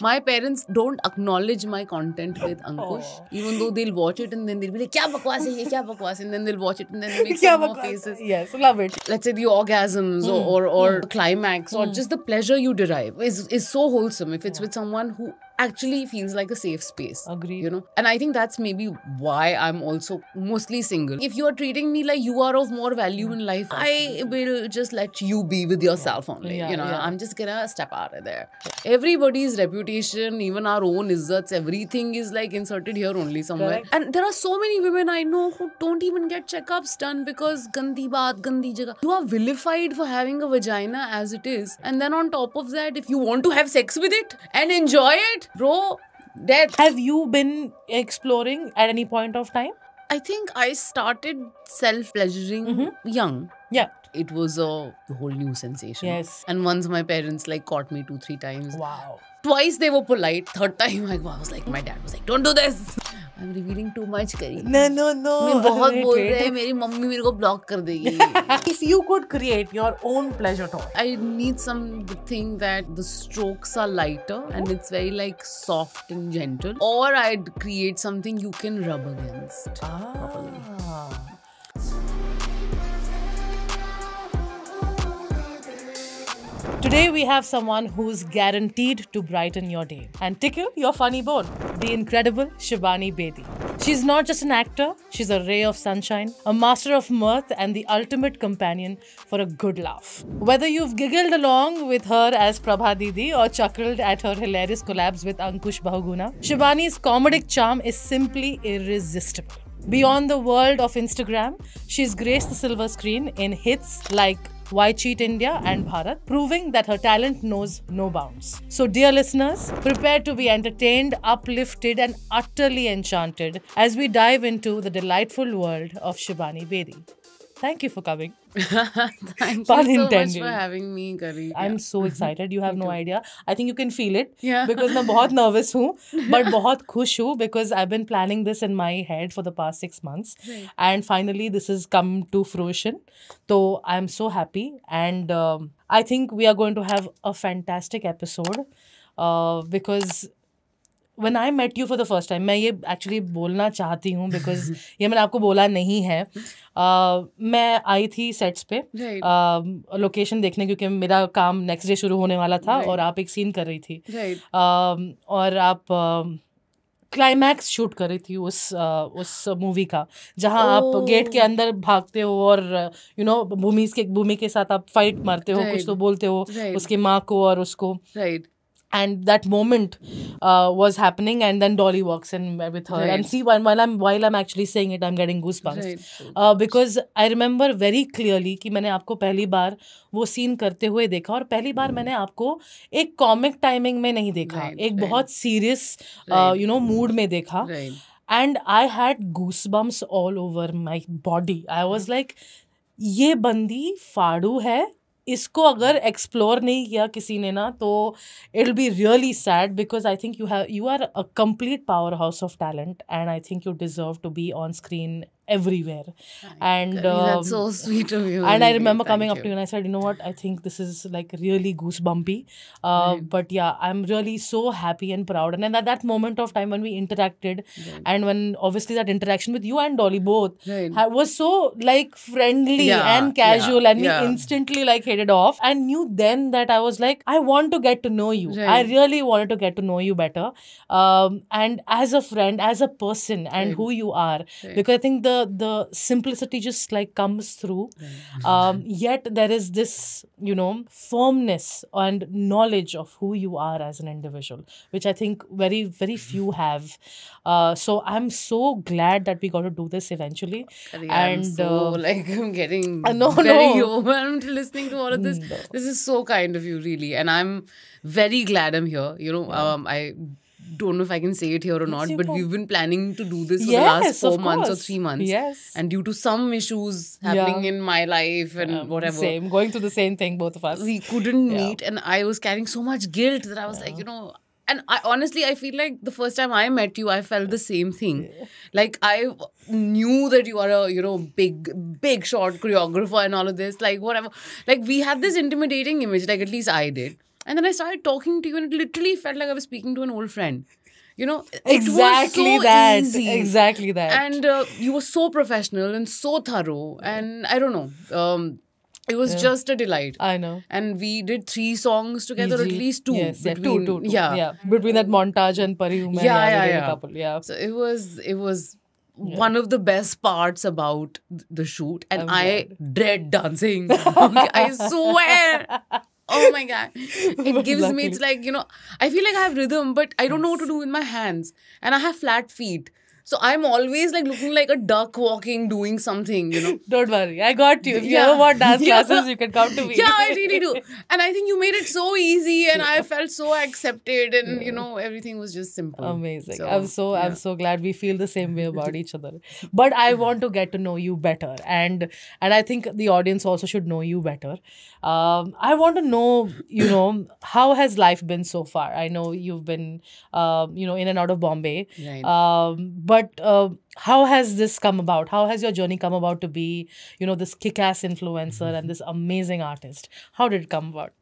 My parents don't acknowledge my content with Ankush, Aww. Oh. even though they'll watch it and then they'll be like, "Kya bakwas hai ye? Kya bakwas?" And then they'll watch it and then they make some more faces. Yes, love it. Let's say the orgasms mm. or or, mm. climax or mm. just the pleasure you derive is is so wholesome if it's yeah. with someone who actually feels like a safe space. Agree. You know, and I think that's maybe why I'm also mostly single. If you are treating me like you are of more value in life, Absolutely. I will just let you be with yourself yeah. only. Yeah, you know, yeah. I'm just gonna step out of there. Everybody's reputation, even our own izzats, everything is like inserted here only somewhere. Correct. And there are so many women I know who don't even get checkups done because gandhi baat, gandhi jaga. You are vilified for having a vagina as it is, and then on top of that, if you want to have sex with it and enjoy it, Ro, Bro, death. Have you been exploring at any point of time? I think I started self pleasuring mm -hmm. young. Yeah. It was a whole new sensation. Yes. And once my parents like caught me two, three times. Wow. Twice they were polite. Third time I was like, my dad was like, don't do this. I'm revealing too much करी no no no मैं बहुत wait, बोल रहे हैं मेरी mummy मेरे को block कर देगी if you could create your own pleasure toy I need something that the strokes are lighter and it's very like soft and gentle or I'd create something you can rub against ah. properly Today we have someone who's guaranteed to brighten your day and tickle your funny bone, the incredible Shivani Bedi. She's not just an actor, she's a ray of sunshine, a master of mirth, and the ultimate companion for a good laugh. Whether you've giggled along with her as Prabha Didi or chuckled at her hilarious collabs with Ankush Bahuguna, Shivani's comedic charm is simply irresistible. Beyond the world of Instagram, she's graced the silver screen in hits like why Cheat India and Bharat, proving that her talent knows no bounds. So, dear listeners, prepare to be entertained, uplifted, and utterly enchanted as we dive into the delightful world of Shivani Bedi. Thank you for coming. Thank Pun you so much for having me, Gary. I'm so excited. You have no idea. I think you can feel it. Yeah. Because I'm very nervous who but very happy because I've been planning this in my head for the past six months, right. and finally this has come to fruition. So I'm so happy, and um, I think we are going to have a fantastic episode. Uh, because when I met you for the first time मैं ये actually बोलना चाहती हूँ because ये मैंने आपको बोला नहीं है uh, मैं आई थी सेट्स पे लोकेशन right. uh, देखने क्योंकि मेरा काम नेक्स्ट डे शुरू होने वाला था right. और आप एक सीन कर रही थी right. uh, और आप क्लाइमैक्स um, शूट कर रही थी उस uh, उस मूवी का जहाँ oh. आप गेट के अंदर भागते हो और यू नो भूमि के भूमि के साथ आप फाइट मारते हो कुछ तो बोलते हो उसकी माँ को और उसको right and that moment uh, was happening and then dolly walks in with her right. and see while, while i'm while i'm actually saying it i'm getting goosebumps right. uh, because i remember very clearly ki maine aapko pehli बार wo scene karte hue dekha aur pehli बार maine aapko ek comic timing mein nahi dekha right, ek right. bahut serious right. बहुत serious you know mood में देखा and I had goosebumps all over my body I was like ये बंदी फाड़ू है इसको अगर explore नहीं किया किसी ने ना तो it be really sad because I think you have you are a complete powerhouse of talent and I think you deserve to be on screen everywhere. Oh and um, that's so sweet of you. And I remember Thank coming you. up to you and I said, you know what? I think this is like really goosebumpy. Uh, But yeah, I'm really so happy and proud. And then at that moment of time when we interacted, right. and when obviously that interaction with you and Dolly both right. was so like friendly yeah, and casual, yeah, and yeah. we instantly like hit it off. And knew then that I was like, I want to get to know you. I really wanted to get to know you better, um, and as a friend, as a person, and who you are, because I think the the simplicity just like comes through. Um, yet there is this, you know, firmness and knowledge of who you are as an individual, which I think very very few have. Uh, so I'm so glad that we got to do this eventually. Kari, and so, uh, like I'm getting no, very no. overwhelmed listening to all of this. No. This is so kind of you, really, and I'm very glad I'm here. You know, yeah. um, I don't know if I can say it here or not, but we've been planning to do this for yes, the last four months or three months. Yes. And due to some issues happening yeah. in my life and um, whatever. Same, going through the same thing, both of us. We couldn't yeah. meet, and I was carrying so much guilt that I was yeah. like, you know, and I, honestly, I feel like the first time I met you, I felt the same thing. Like I knew that you are a you know big big short choreographer and all of this, like whatever. Like we had this intimidating image, like at least I did. And then I started talking to you, and it literally felt like I was speaking to an old friend. You know, exactly so that. Easy. Exactly that. And uh, you were so professional and so thorough, and I don't know. Um, it was yeah. just a delight. I know. And we did three songs together, at least two. Yes, between, yeah, two, two, two. Yeah. yeah. Between that montage and Pari Human, yeah, yeah, yeah. couple. Yeah. So it was it was yeah. one of the best parts about the shoot. And I'm I glad. dread dancing. I swear. oh my god it gives me it's like you know i feel like i have rhythm but i don't know what to do with my hands and i have flat feet so I'm always like looking like a duck walking, doing something, you know. Don't worry, I got you. If you ever want dance classes, yeah. you can come to me. Yeah, I really do. And I think you made it so easy, and yeah. I felt so accepted, and you know everything was just simple. Amazing. So, I'm so I'm so glad we feel the same way about each other. But I want to get to know you better, and and I think the audience also should know you better. Um, I want to know, you know, how has life been so far? I know you've been, um, you know, in and out of Bombay, right. um, but but uh, how has this come about how has your journey come about to be you know this kick-ass influencer and this amazing artist how did it come about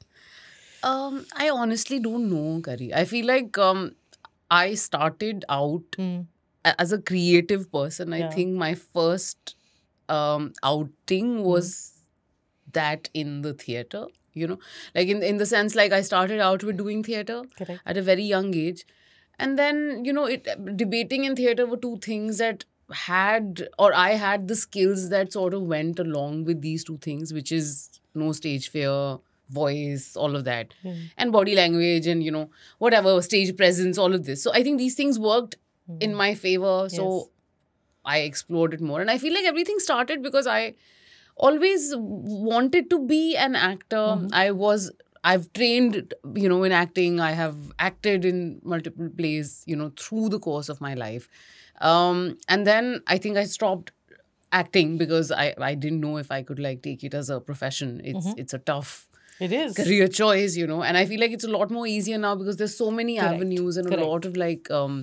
um, i honestly don't know kari i feel like um, i started out mm. as a creative person i think my first um, outing hmm. was mm. that in the theater you know like in in the sense like i started out with doing theater Correct. at a very young age and then you know it debating and theater were two things that had or i had the skills that sort of went along with these two things which is no stage fear voice all of that mm. and body language and you know whatever stage presence all of this so i think these things worked mm. in hmm. my favor so yes. i explored it more and i feel like everything started because i always wanted to be an actor mm -hmm. i was I've trained, you know, in acting. I have acted in multiple plays, you know, through the course of my life. Um, and then I think I stopped acting because I, I didn't know if I could like take it as a profession. It's mm -hmm. it's a tough it is career choice, you know. And I feel like it's a lot more easier now because there's so many Correct. avenues and Correct. a lot of like um,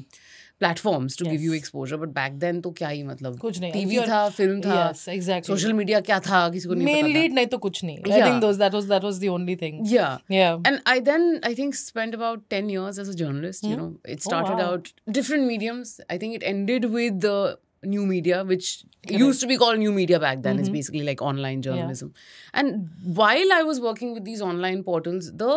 platforms to give you exposure but back then तो क्या ही मतलब कुछ नहीं TV था film था exactly social media क्या था किसी को नहीं मेनली नहीं तो कुछ नहीं I think that was that was the only thing yeah yeah and I then I think spend about 10 years as a journalist you know it started out different mediums I think it ended with the new media, which Correct. used to be called new media back then, mm-hmm. is basically like online journalism. Yeah. And while I was working with these online portals, the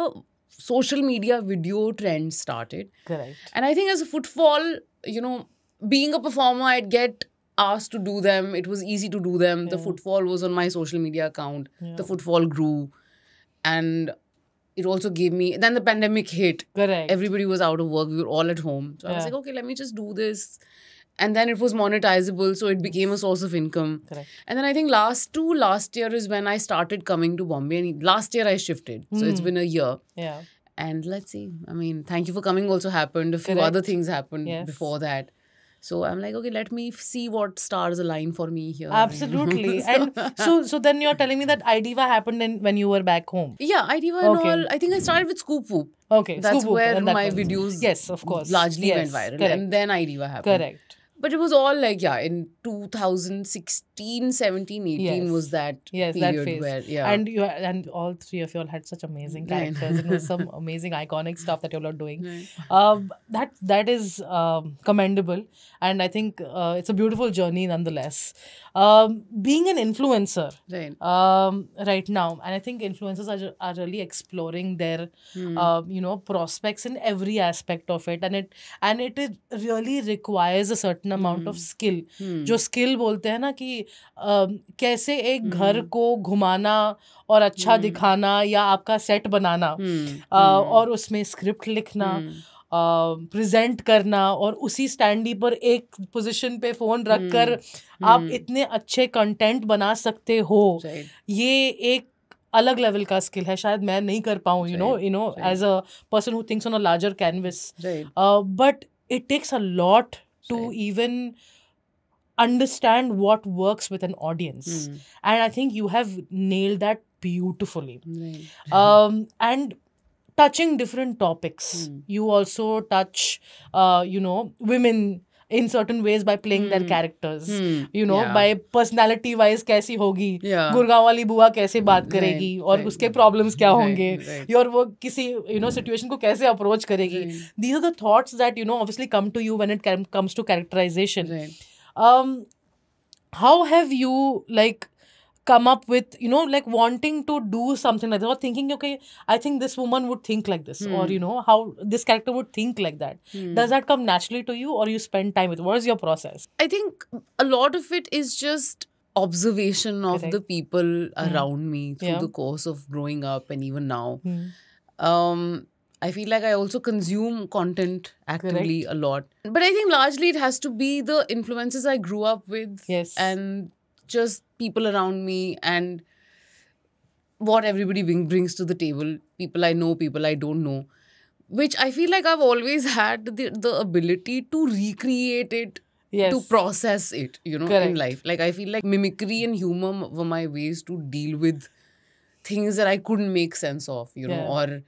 social media video trend started. Correct. And I think as a footfall, you know, being a performer, I'd get asked to do them. It was easy to do them. Yeah. The footfall was on my social media account. Yeah. The footfall grew. And it also gave me then the pandemic hit. Correct. Everybody was out of work. We were all at home. So yeah. I was like, okay, let me just do this and then it was monetizable so it became a source of income Correct. and then i think last two last year is when i started coming to bombay and last year i shifted mm. so it's hmm. been a year yeah and let's see i mean thank you for coming also happened a few Correct. other things happened yes. before that so i'm like okay let me see what stars align for me here absolutely so, and so so then you're telling me that Idiva happened in, when you were back home yeah Idiva okay. and all i think i started with scoop Whoop. okay that's Scoop where that my videos yes of course largely yes. went viral Correct. and then Idiva happened Correct but it was all like, yeah, in 2016 16 17 18 yes. was that yes that phase where, yeah and you and all three of y'all had such amazing characters and was some amazing iconic stuff that y'all are doing um, that that is um, commendable and i think uh, it's a beautiful journey nonetheless um, being an influencer right um, right now and i think influencers are, are really exploring their mm. uh, you know prospects in every aspect of it and it and it really requires a certain amount mm. of hmm. skill hmm. जो skill बोलते हैं ना कि आ, कैसे एक घर हम्म। को घुमाना और अच्छा हम्म। दिखाना या आपका सेट बनाना आ, हम्म, और उसमें स्क्रिप्ट लिखना प्रेजेंट uh, करना और उसी स्टैंडी पर एक पोजीशन पे फ़ोन रख कर आप इतने अच्छे कंटेंट बना सकते हो ये एक अलग लेवल का स्किल है शायद मैं नहीं कर पाऊँ you know you know as a person who thinks on a larger canvas but it takes a lot to even understand what works with an audience. Mm. And I think you have nailed that beautifully. Right. Um, and touching different topics, mm. you also touch, uh, you know, women in certain ways by playing mm. their hmm. characters. Mm. You know, yeah. by personality wise कैसी होगी yeah. wali वाली बुआ कैसे बात करेगी right. और right. problems क्या right. होंगे right. और वो you know situation को approach करेगी. Right. These are the thoughts that you know obviously come to you when it comes to characterization. Right um how have you like come up with you know like wanting to do something like that or thinking okay i think this woman would think like this mm. or hmm. you know how this character would think like that mm. does that come naturally to you or you spend time with what is your process i think a lot of it is just observation of the people hmm. around me through yeah. the course of growing up and even now hmm. um I feel like I also consume content actively Correct. a lot. But I think largely it has to be the influences I grew up with. Yes. And just people around me and what everybody bring, brings to the table. People I know, people I don't know. Which I feel like I've always had the, the ability to recreate it. Yes. To process it, you know, Correct. in life. Like, I feel like mimicry and humor were my ways to deal with things that I couldn't make sense of, you know, yeah. or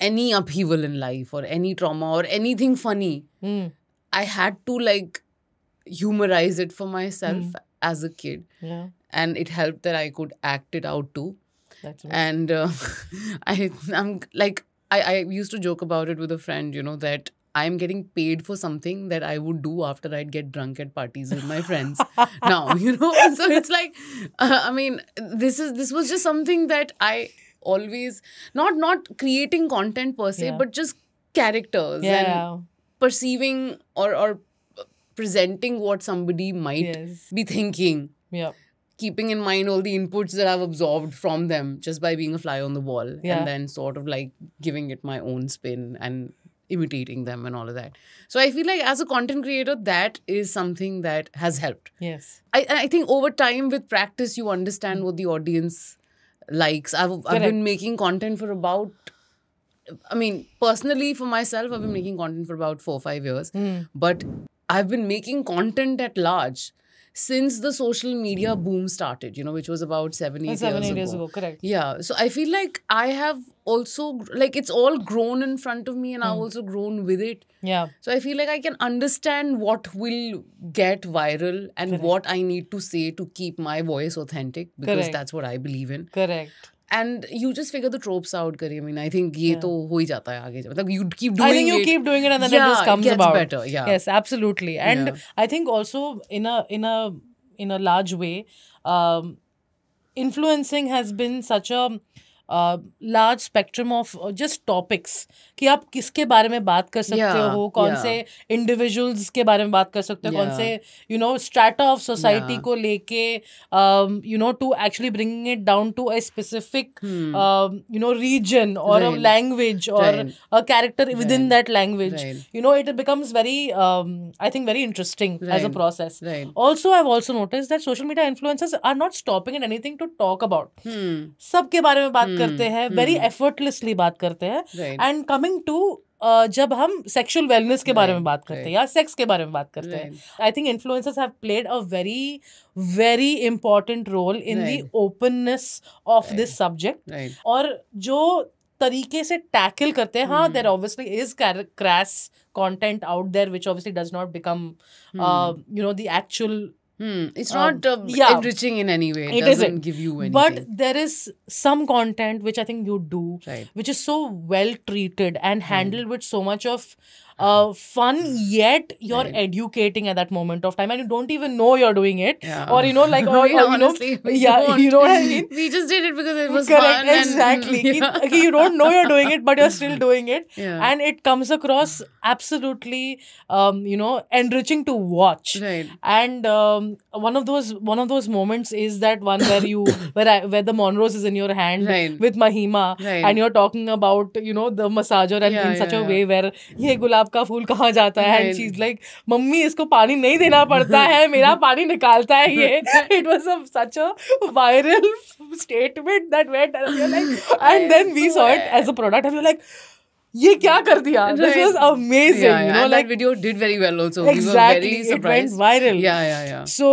any upheaval in life or any trauma or anything funny, mm. I had to like humorize it for myself mm. as a kid. Yeah. And it helped that I could act it out too. That's And uh, I, I'm like, I, I used to joke about it with a friend, you know, that I'm getting paid for something that I would do after I'd get drunk at parties with my friends. now, you know, so it's like, uh, I mean, this is this was just something that I always not not creating content per se, yeah. but just characters yeah. and perceiving or or presenting what somebody might yes. be thinking. Yeah. Keeping in mind all the inputs that I've absorbed from them just by being a fly on the wall yeah. and then sort of like giving it my own spin and imitating them and all of that. So I feel like as a content creator, that is something that has helped. Yes. I, I think over time with practice, you understand what the audience likes. I've, I've been making content for about, I mean, personally for myself, I've been mm. making content for about four or five years. Mm. But I've been making content at large since the social media hmm. boom started, you know, which was about seven, eight, oh, seven, years, eight ago. years ago. Correct. Yeah. So I feel like I have also, like, it's all grown in front of me and mm. I've hmm. also grown with it. Yeah. So I feel like I can understand what will get viral and Correct. what I need to say to keep my voice authentic because Correct. that's what I believe in. Correct. And you just figure the tropes out करिए mean I think ये तो हो ही जाता है आगे मतलब you keep doing I think you keep doing it and then it just comes about yes absolutely and I think also in a in a in a large way influencing has been such a large spectrum of just topics कि आप किसके बारे में बात कर सकते yeah, हो कौन yeah. से इंडिविजुअल्स के बारे में बात कर सकते हो yeah. कौन से you know strata of society को लेके you know to actually bring it down to a specific you know region और अ लैंग्वेज और a character within that language you know it becomes very I think very interesting as a process also I also notice that social media influencers are not stopping in anything to talk about सबके बारे में बात करते हम्म, हैं very effortlessly हम्म। बात करते हैं and coming to जब हम सेक्सुअल वेलनेस के बारे में बात करते हैं या सेक्स के बारे में बात करते हैं I think influencers have played a very very important role in the openness of this subject और जो तरीके से टैकल करते हैं हाँ there obviously is crass content out there which obviously does not become you know the actual Hmm. It's um, not um, uh, yeah. enriching in any way. It, it doesn't isn't. give you anything. But there is some content which I think you do, right. which is so well treated and hmm. handled hmm. with so much of uh, uh-huh. fun yet you're right. educating at that moment of time and you don't even know you're doing it yeah. or you know like or, yeah, or you know yeah won't. you know what I mean we just did it because it was correct fun exactly and, yeah. you don't know you're doing it but you're still doing it and it comes across absolutely um, you know enriching to watch right. and um, one of those one of those moments is that one where you where I, where the Monrose is in your hand right. with Mahima right. and you're talking about you know the massager and in such a way where hey mm. gulab गुलाब का फूल कहाँ जाता है चीज like mummy इसको पानी नहीं देना पड़ता है मेरा पानी निकालता है ये it was such a viral statement that wait and then we saw it as a product like ये क्या कर दिया this was amazing you know like video did very well also exactly it went viral yeah yeah yeah so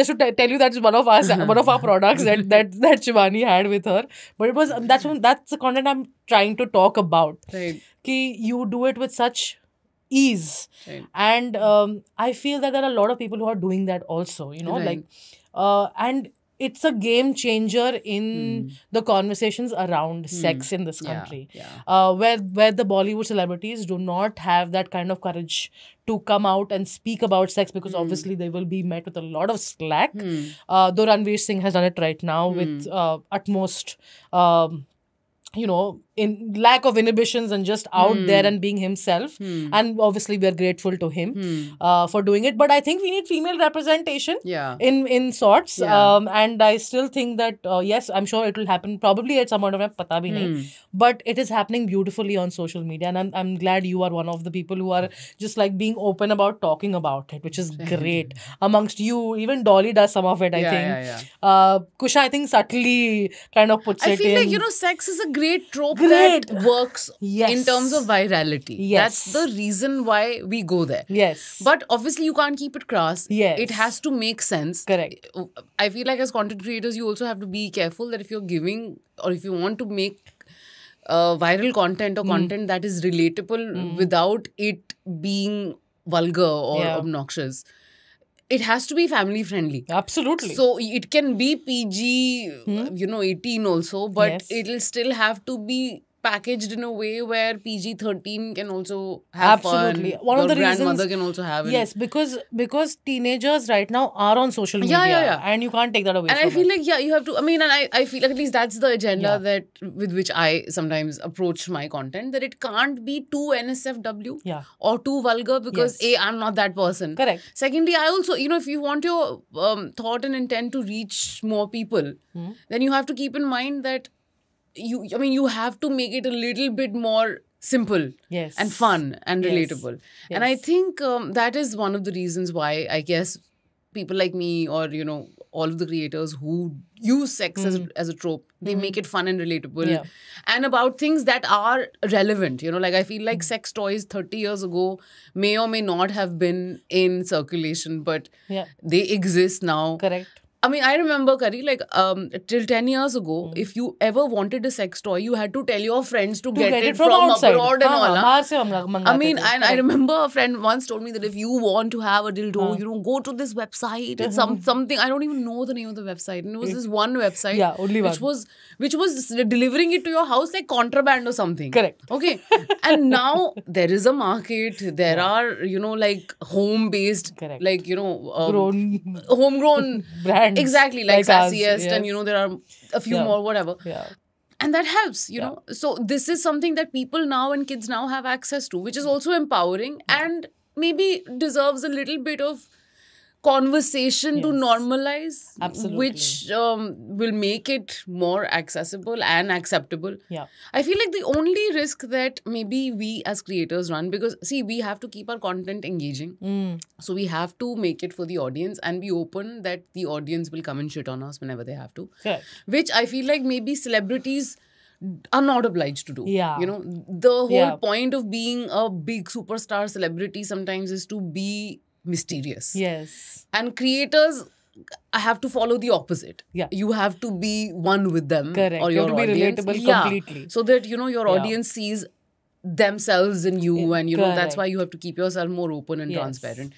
just to tell you that's one of us one of our products that that that Shivani had with her but it was um, that's when, that's the content I'm trying to talk about right ki you do it with such ease right. and um, I feel that there are a lot of people who are doing that also you know like uh, and it's a game changer in mm. the conversations around mm. sex in this country yeah, yeah. Uh, where where the bollywood celebrities do not have that kind of courage to come out and speak about sex because mm. obviously they will be met with a lot of slack hmm. uh, though ranveer singh has done it right now hmm. with uh, utmost um, you know in lack of inhibitions and just out mm. there and being himself mm. and obviously we are grateful to him mm. uh, for doing it but i think we need female representation yeah in in sorts yeah. um, and i still think that uh, yes i'm sure it will happen probably at some point of time pata bhi nahi hmm. but it is happening beautifully on social media and I'm, I'm glad you are one of the people who are just like being open about talking about it which is great amongst you even dolly does some of it i yeah, think yeah, yeah. Uh, kusha i think subtly kind of puts I it in i feel like you know sex is a great trope that works yes. in terms of virality. Yes. That's the reason why we go there. Yes. But obviously, you can't keep it crass. Yes. It has to make sense. Correct. I feel like as content creators, you also have to be careful that if you're giving or if you want to make uh, viral content or mm. content that is relatable mm. without it being vulgar or yeah. obnoxious it has to be family friendly absolutely so it can be pg hmm? you know 18 also but yes. it'll still have to be packaged in a way where PG thirteen can also have absolutely fun, one of the grandmother reasons, can also have it. Yes, because because teenagers right now are on social media, yeah, yeah, yeah. and you can't take that away. And I feel it. like yeah, you have to. I mean, and I I feel like at least that's the agenda yeah. that with which I sometimes approach my content that it can't be too NSFW yeah. or too vulgar because yes. a I'm not that person. Correct. Secondly, I also you know if you want your um, thought and intent to reach more people, hmm. then you have to keep in mind that you i mean you have to make it a little bit more simple yes. and fun and relatable yes. and i think um, that is one of the reasons why i guess people like me or you know all of the creators who use sex mm. as, hmm. a, as a trope they mm. make it fun and relatable yeah. and about things that are relevant you know like i feel like hmm. sex toys 30 years ago may or may not have been in circulation but yeah. they exist now correct I mean, I remember, Kari, like um, till 10 years ago, mm. if you ever wanted a sex toy, you had to tell your friends to, to get, get, it, from, from outside. abroad and all. I mean, and I remember a friend once told me that if you want to have a dildo, hmm. you know, go to this website. It's some, hmm. something, I don't even know the name of the website. And it was hmm. this one website. Yeah, only one. Which was, which was delivering it to your house like contraband or something. Correct. Okay. and now there is a market. There are, you know, like home-based, like, you know, um, homegrown brand Exactly, like, like Sassiest, yes. and you know, there are a few yeah. more, whatever. Yeah. And that helps, you yeah. know. So this is something that people now and kids now have access to, which is also empowering and maybe deserves a little bit of conversation yes. to normalize Absolutely. which um, will make it more accessible and acceptable yeah i feel like the only risk that maybe we as creators run because see we have to keep our content engaging mm. so we have to make it for the audience and be open that the audience will come and shit on us whenever they have to Correct. which i feel like maybe celebrities are not obliged to do. Yeah. You know, the whole yeah. point of being a big superstar celebrity sometimes is to be mysterious. Yes. And creators I have to follow the opposite. Yeah. You have to be one with them. Correct. Or you have to audience. be relatable yeah. completely. So that, you know, your audience sees themselves in you and you correct. know that's why you have to keep yourself more open and yes. transparent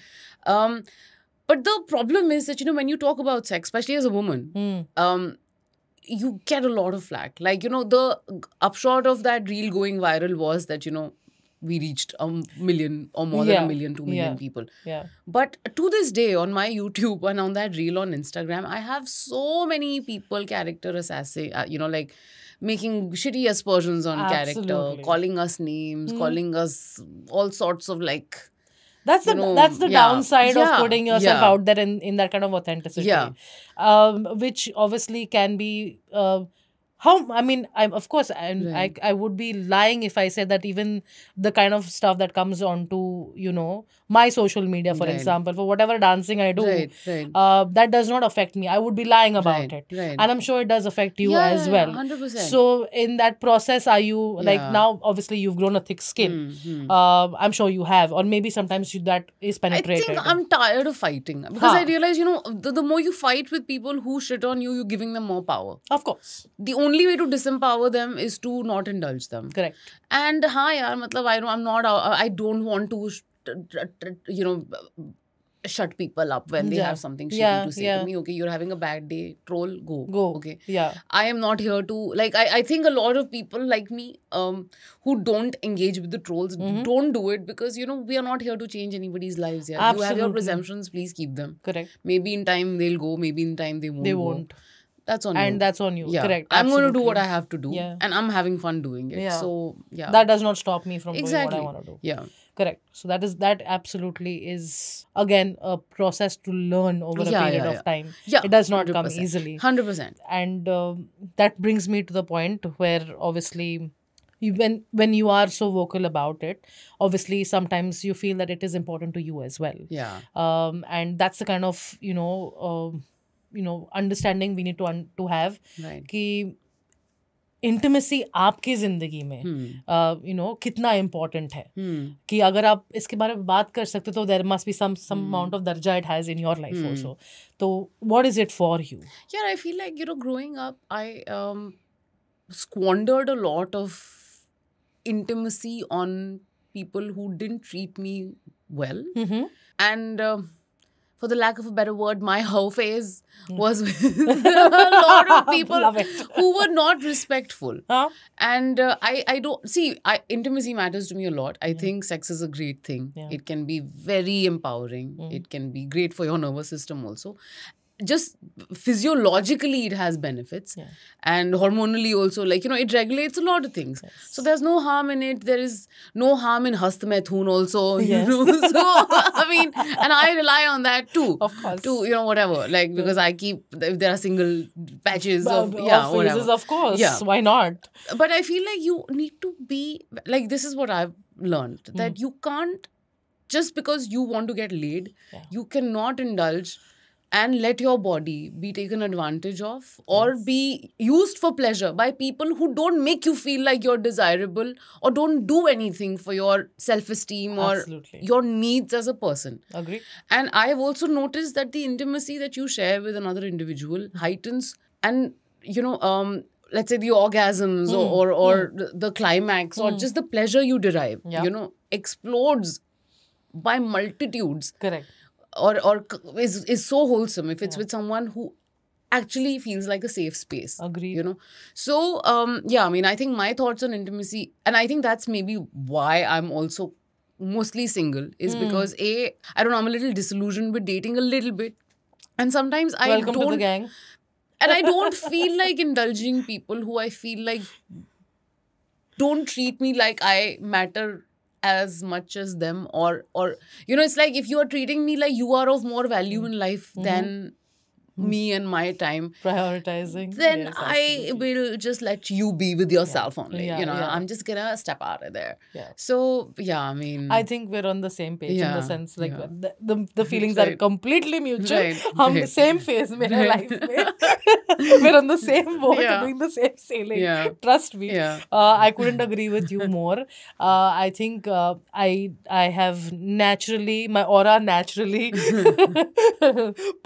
um but the problem is that you know when you talk about sex especially as a woman mm. um you get a lot of flack like you know the upshot of that reel going viral was that you know we reached a million or more yeah. than a million, two million yeah. people. Yeah. But to this day, on my YouTube and on that reel on Instagram, I have so many people character assassin, uh, you know, like making shitty aspersions on Absolutely. character, calling us names, mm. calling us all sorts of like. That's the know, that's the yeah. downside yeah. of putting yourself yeah. out there in in that kind of authenticity, um, which obviously can be. Uh, how i mean i'm of course I'm, right. I, I would be lying if i said that even the kind of stuff that comes onto you know my social media for right. example for whatever dancing i do right, uh, that does not affect me i would be lying about it and i'm sure it does affect you yeah, as well 100%. so in that process are you yeah. like now obviously you've grown a thick skin mm -hmm. uh, i'm sure you have or maybe sometimes you, that is penetrated i think i'm tired of fighting because huh. i realize you know the, the more you fight with people who shit on you you're giving them more power of course the only only way to disempower them is to not indulge them. Correct. And hi, yaar, matlab, I, I'm not, uh, I don't want to, you know, shut people up when they yeah. have something shitty yeah, to say yeah. to me. Okay, you're having a bad day. Troll, go. Go. Okay. Yeah. I am not here to like I, I think a lot of people like me, um, who don't engage with the trolls, mm -hmm. don't do it because you know, we are not here to change anybody's lives. Yeah. Absolutely. You have your presumptions, please keep them. Correct. Maybe in time they'll go, maybe in time they won't. They won't. Go that's on and you. that's on you yeah. correct i'm Absolutely. going to do what i have to do yeah. and i'm having fun doing it yeah. so yeah that does not stop me from exactly. doing what i want to do yeah correct so that is that absolutely is again a process to learn over yeah, a period yeah, yeah. of time yeah it does not 100%. come easily 100% and uh, that brings me to the point where obviously you, when when you are so vocal about it obviously sometimes you feel that it is important to you as well yeah um and that's the kind of you know uh, you know understanding we need to to have कि intimacy आपकी ज़िंदगी में you hmm. Know कितना important है hmm. कि अगर आप इसके बारे में बात कर सकते तो there must be some some amount of दर्जा it has in your life also तो what is it for you यार I feel like you know growing up I squandered a lot of intimacy on people who didn't treat me well. Mm-hmm. Um, for the lack of a better word, my whole phase mm. was with a lot of people who were not respectful. Huh? And uh, I, I don't see I, intimacy matters to me a lot. I mm. think sex is a great thing. Yeah. It can be very empowering. Mm. It can be great for your nervous system also, just physiologically it has benefits yeah. and hormonally also like you know it regulates a lot of things yes. so there's no harm in it there is no harm in hastmethun also yes. know so i mean and i rely on that too of course to you know whatever like because i keep if there are single patches of yeah of whatever. of course yeah. why not but i feel like you need to be like this is what i've learned mm. that you can't just because you want to get laid yeah. you cannot indulge and let your body be taken advantage of or yes. be used for pleasure by people who don't make you feel like you're desirable or don't do anything for your self-esteem or Absolutely. your needs as a person agree and i've also noticed that the intimacy that you share with another individual heightens and you know um, let's say the orgasms mm. or or, mm. the climax mm. or hmm. just the pleasure you derive yeah. you know explodes by multitudes correct or or is is so wholesome if it's yeah. with someone who actually feels like a safe space. Agree. You know, so um, yeah, I mean, I think my thoughts on intimacy, and I think that's maybe why I'm also mostly single is mm. because a I don't know I'm a little disillusioned with dating a little bit, and sometimes Welcome I don't. Welcome to the gang. And I don't feel like indulging people who I feel like don't treat me like I matter as much as them or or you know it's like if you are treating me like you are of more value mm-hmm. in life mm-hmm. than Mm. me and my time prioritizing then yes, i will just let you be with yourself yeah. only yeah, you know yeah. i'm just gonna step out of there yeah so yeah i mean i think we're on the same page in the sense like the, the, the, feelings right. are completely mutual right. right. same phase mein right. life we're on the same boat doing the same sailing trust me uh, i couldn't agree with you more uh, i think uh, i i have naturally my aura naturally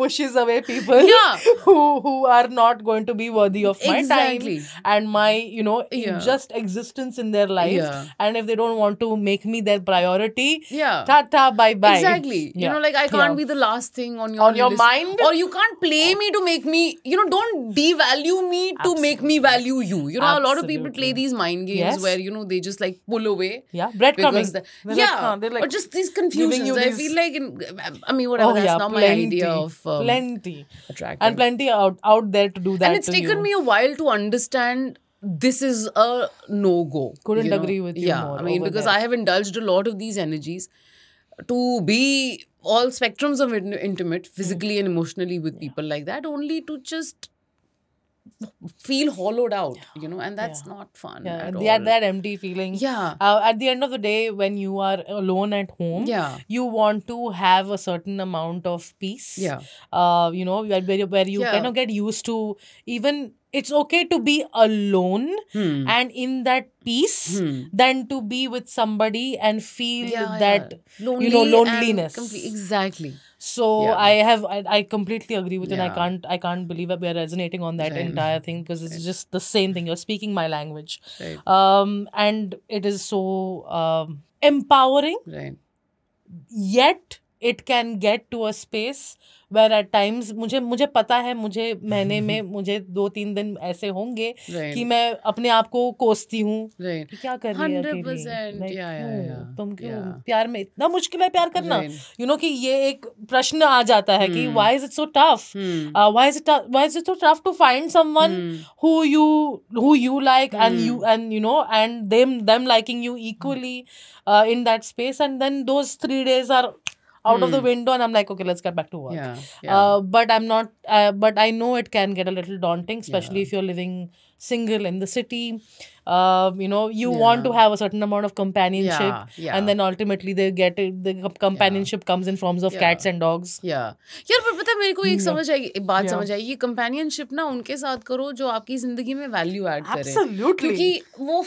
pushes away people people yeah. who who are not going to be worthy of exactly. my time and my you know yeah. just existence in their life yeah. and if they don't want to make me their priority yeah ta ta bye bye exactly you know like i can't be the last thing on your on your mind or you can't play me to make me you know don't devalue me Absolutely. to make me value you you know Absolutely. a lot of people play these mind games yes. where you know they just like pull away yeah breadcrumbing yeah like, like or just these confusions i these... feel like in, i mean whatever oh, that's not my idea of um, plenty attractive. And plenty out, out there to do that. And it's taken you. me a while to understand this is a no go. Couldn't agree know? with you. Yeah, I mean, because there. I have indulged a lot of these energies to be all spectrums of intimate, physically and emotionally with yeah. people like that, only to just feel hollowed out, yeah. you know, and that's yeah. not fun. Yeah, at that, that empty feeling. Yeah. Uh, at the end of the day, when you are alone at home, yeah. you want to have a certain amount of peace. Yeah. Uh, you know, where, where you yeah. kind of get used to even it's okay to be alone hmm. and in that peace hmm. than to be with somebody and feel yeah, that you know loneliness. exactly so yeah. i have I, I completely agree with you yeah. and i can't i can't believe we are resonating on that same. entire thing because it's just the same thing you're speaking my language um and it is so um empowering right yet it can get to a space where at times मुझे मुझे पता है मुझे महीने में मुझे दो तीन दिन ऐसे होंगे right. कि मैं अपने आप को कोसती हूँ right. क्या कर like, yeah, yeah, yeah. तुम क्यों प्यार में इतना मुश्किल है प्यार करना you right. Know you know, कि ये एक प्रश्न आ जाता है hmm. कि why is it so tough why is it why is it so tough to find someone who you like and you and you know and them them liking you equally in that space and then those three days are out mm. of the hmm. window and i'm like okay let's get back to work yeah, uh, yeah. Uh, but i'm not uh, but i know it can get a little daunting especially yeah. if you're living single in the city uh, you know you want to have a certain amount of companionship and then ultimately they get it, the companionship comes in forms of cats and dogs yeah yeah but, but है मेरे को एक yeah. समझ आई एक बात समझ आई ये companionship ना उनके साथ करो जो आपकी जिंदगी में वैल्यू एड करे क्योंकि वो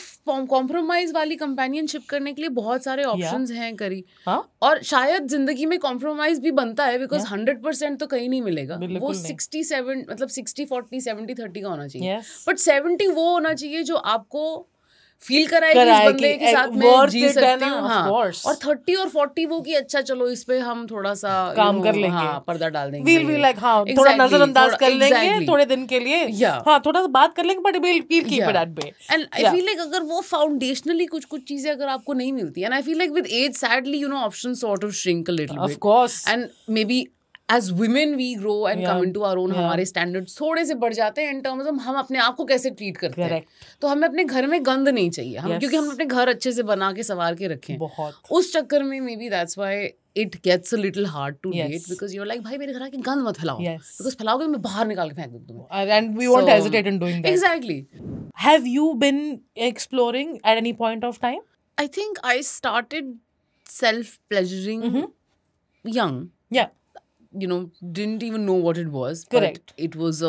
कॉम्प्रोमाइज वाली कंपेनियनशिप करने के लिए बहुत सारे ऑप्शन yeah. हैं करी huh? हाँ? और शायद जिंदगी में कॉम्प्रोमाइज भी बनता है बिकॉज हंड्रेड परसेंट तो कहीं नहीं मिलेगा वो सिक्सटी सेवन मतलब सिक्सटी फोर्टी सेवेंटी थर्टी का होना चाहिए बट सेवेंटी वो होना चाहिए जो आपको फील कराएगी कराए बंदे के साथ मैं जी सकती हूँ हाँ। और थर्टी और फोर्टी वो कि अच्छा चलो इस पे हम थोड़ा सा काम कर लेंगे हाँ, पर्दा डाल देंगे हाँ, exactly, थोड़ा नजरअंदाज कर लेंगे थोड़े दिन के लिए yeah. हाँ थोड़ा सा बात कर लेंगे but keep it at bay and I feel like अगर वो फाउंडेशनली कुछ कुछ चीजें अगर आपको नहीं मिलती and I feel like with age sadly you know option sort of shrink little of course and maybe as women we grow and come into our own हमारे स्टैंडर्ड थोड़े से बढ़ जाते हैं इन टर्म्स ऑफ हम अपने आप को कैसे ट्रीट करते हैं तो हमें अपने घर में गंद नहीं चाहिए हम क्योंकि हम अपने घर अच्छे से बना के संवार के रखे उस चक्कर में maybe that's why it gets little hard to date because you're like भाई मेरे घर आके गंद मत फैलाओ बिकॉज फैलाओगे तो मैं बाहर निकाल के फेंक दूंगा and have you been exploring at any point of time I think I started self pleasuring young yeah you know, didn't even know what it was. Correct. it was a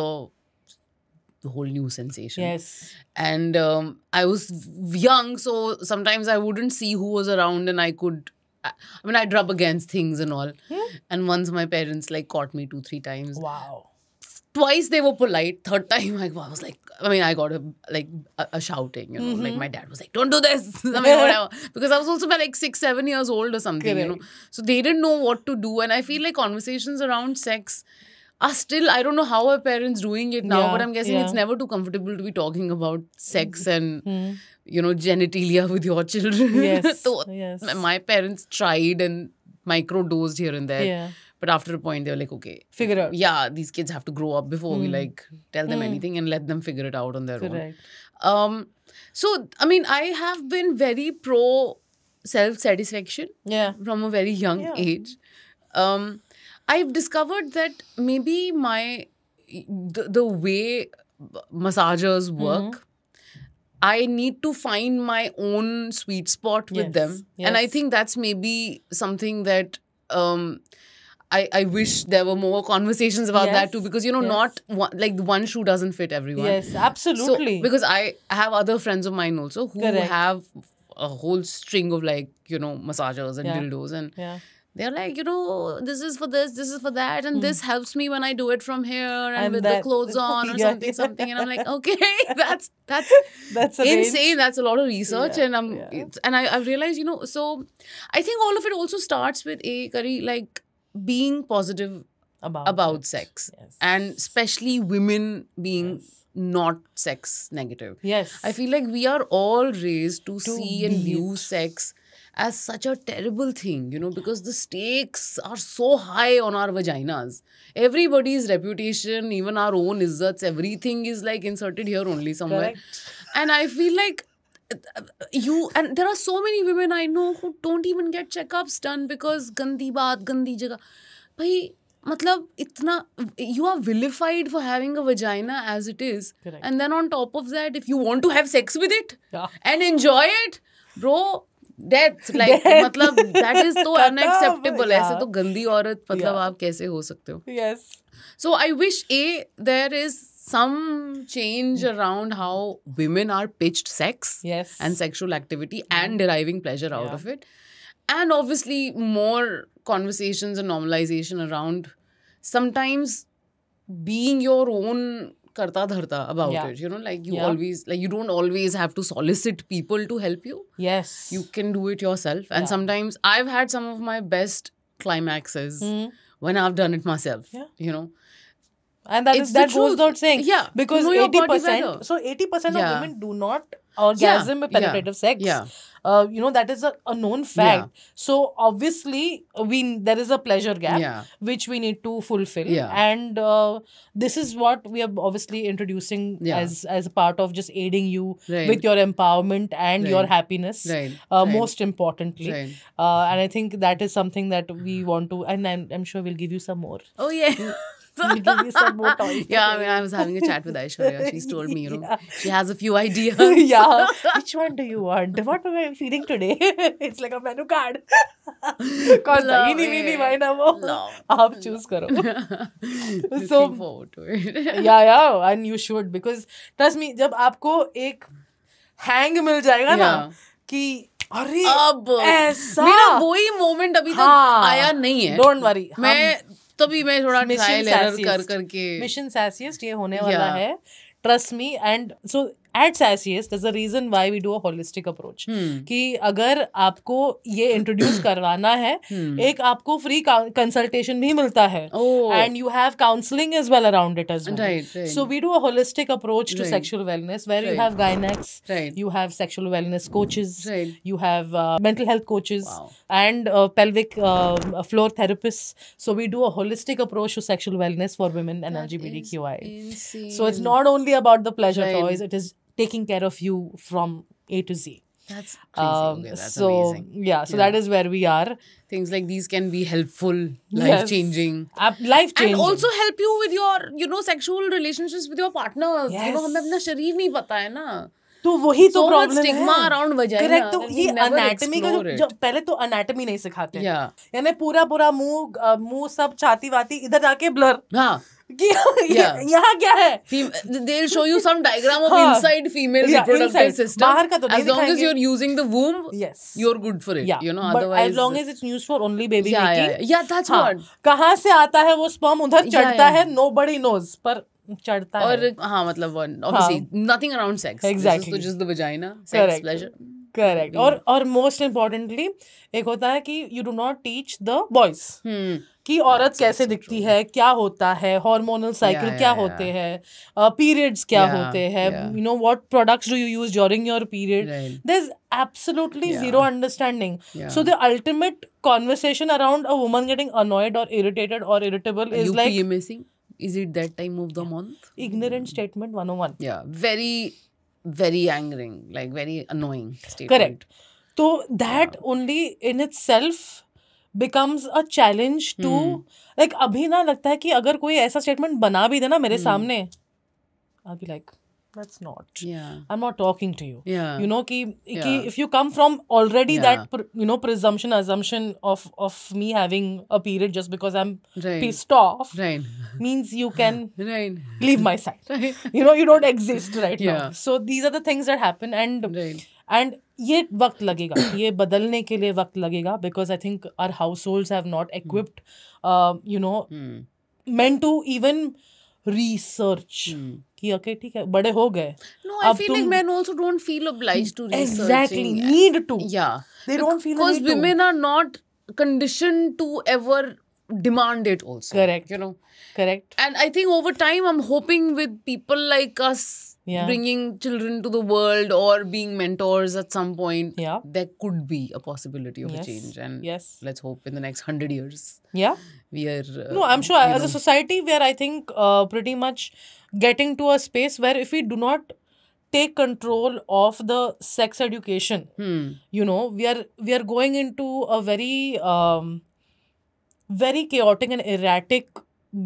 whole new sensation. Yes. And um, I was young, so sometimes I wouldn't see who was around and I could. I mean, I'd rub against things and all. Hmm? And once my parents like caught me two, three times. Wow twice they were polite. Third time I was like, I mean, I got a like a, a shouting, you know. Mm -hmm. Like mm-hmm. my dad was like, "Don't do this," I mean, whatever. Because I was also about like six, seven years old or something, Correct. you know. So they didn't know what to do, and I feel like conversations around sex are still I don't know how our parents doing it now, yeah, but I'm guessing yeah. it's never too comfortable to be talking about sex mm-hmm. and mm. you know genitalia with your children. Yes, so yes. my parents tried and microdosed here and there. Yeah. But after a point, they were like, okay, figure out. Yeah, these kids have to grow up before mm. we hmm. like tell them mm. anything and let them figure it out on their Correct. own. Um, so I mean, I have been very pro self satisfaction. Yeah. From a very young yeah. age, um, I've discovered that maybe my the, the way massagers hmm. work. Mm -hmm. I need to find my own sweet spot with yes, them. Yes. And I think that's maybe something that um, I, I wish there were more conversations about yes. that too because you know yes. not one, like one shoe doesn't fit everyone. Yes, absolutely. So, because I have other friends of mine also who Correct. have a whole string of like you know massagers and yeah. dildos and yeah. they're like you know this is for this, this is for that, and mm. this helps me when I do it from here and, and with that, the clothes on or yeah, something something. And I'm like, okay, that's that's that's insane. That's a lot of research, and I'm and I I realized you know so I think all of it also starts with a curry like being positive about, about sex yes. and especially women being yes. not sex negative yes i feel like we are all raised to, to see and view sex as such a terrible thing you know because the stakes are so high on our vaginas everybody's reputation even our own izzats everything is like inserted here only somewhere Correct. and i feel like you and there are so many women I know who don't even get checkups done because gandhi baat, gandhi jaga. Bhai, matlab itna you are vilified for having a vagina as it is, Correct. and then on top of that, if you want to have sex with it yeah. and enjoy it, bro. Death like Matlab, that is so unacceptable. Unacceptable ऐसे तो गंदी औरत मतलब yeah. आप कैसे हो सकते हो Yes. So I wish a there is some change mm. around how women are pitched sex yes. and sexual activity yeah. and mm. deriving pleasure out yeah. of it. And obviously, more conversations and normalization around sometimes being your own karta dharta about yeah. it you know like you yeah. always like you don't always have to solicit people to help you yes you can do it yourself and yeah. sometimes i've had some of my best climaxes mm. when i've done it myself Yeah, you know and that it's is that goes without saying. Yeah, because eighty percent. So eighty percent yeah. of women do not orgasm yeah. with penetrative yeah. sex. Yeah. Uh, you know that is a, a known fact. Yeah. So obviously, we there is a pleasure gap yeah. which we need to fulfill, yeah. and uh, this is what we are obviously introducing yeah. as as a part of just aiding you right. with your empowerment and right. your happiness. Right. Uh, most importantly, uh, and I think that is something that we want to, and I'm, I'm sure we'll give you some more. Oh yeah. We'll give you some more toys. Yeah, I mean, I was having a chat with Aishwarya. She's told me, you know, yeah. she has a few ideas. yeah. Which one do you want? What am I feeling today? it's like a menu card. कौन सा ही नहीं नहीं mind है वो आप choose करो so yeah yeah and you should because trust me जब आपको एक हैंग मिल जाएगा yeah. ना कि अरे अब ऐसा मेरा वही मोमेंट अभी हाँ, तक आया नहीं है डोंट वरी मैं तभी मैं थोड़ा मिशन कर करके मिशन सैसियस्ट ये होने वाला है trust me and so at सैसियस the reason why we do a holistic approach कि अगर आपको ये इंट्रोड्यूस करवाना है hmm. एक आपको फ्री कंसल्टेशन भी मिलता है and you have counselling is well around it is so we do a holistic approach to sexual wellness where you have gynaecs you have sexual wellness coaches you have mental health coaches and pelvic floor therapist so we do do a holistic approach to sexual wellness for women and that LGBTQI. So it's not only about the pleasure right. toys; it is taking care of you from A to Z. That's crazy. Um, yeah, that's so amazing. yeah, so yeah. that is where we are. Things like these can be helpful, life changing, yes. life changing, and also help you with your you know sexual relationships with your partners. Yes. You know हमें अपना शरीर नहीं पता है ना. तो वही तो प्रॉब्लम है अराउंड वजह करेक्ट तो ये एनाटॉमी का जो, जो पहले तो एनाटॉमी नहीं सिखाते yeah. यानी पूरा पूरा मुंह मुंह सब छाती वाती इधर जाके ब्लर हाँ कि यहाँ क्या है हाँ. तो देल हाँ. से आता है वो स्पर्म उधर चढ़ता है नो बड़ी नोज पर चढ़ता और हाँ मतलब obviously nothing around sex exactly correct और और मोस्ट इम्पोर्टेंटली एक होता है कि you do not teach the boys कि औरत कैसे दिखती है क्या होता है हॉर्मोनल साइकिल क्या होते हैं पीरियड्स क्या होते हैं you know what product do you use during your period there is absolutely zero understanding so the ultimate conversation around a woman getting annoyed और इरिटेटेड और irritable is like is it that time of the month ignorant statement one one very very angering like very annoying correct तो that only in itself becomes a challenge to like अभी ना लगता है कि अगर कोई ऐसा statement बना भी देना मेरे hmm. सामने I be like that's not yeah i'm not talking to you yeah you know ki, yeah. if you come from already yeah. that pr- you know presumption assumption of of me having a period just because i'm Rain. pissed off Rain. means you can Rain. leave my side Rain. you know you don't exist right yeah. now so these are the things that happen and Rain. And ये वक्त लगेगा ये बदलने के लिए वक्त लगेगा because I think our households have not equipped you know man to even research okay ठीक है बड़े हो गए no like to to ever demand it also correct you know correct and i think over time i'm hoping with people like us yeah. bringing children to the world or being mentors at some point, yeah. there could be a possibility of yes. a change. And yes. let's hope in the next hundred years, yeah, we are. Uh, no, I'm um, sure as know, a society, we are, I think, uh, pretty much getting to a space where if we do not take control of the sex education hmm. you know we are we are going into a very um very chaotic and erratic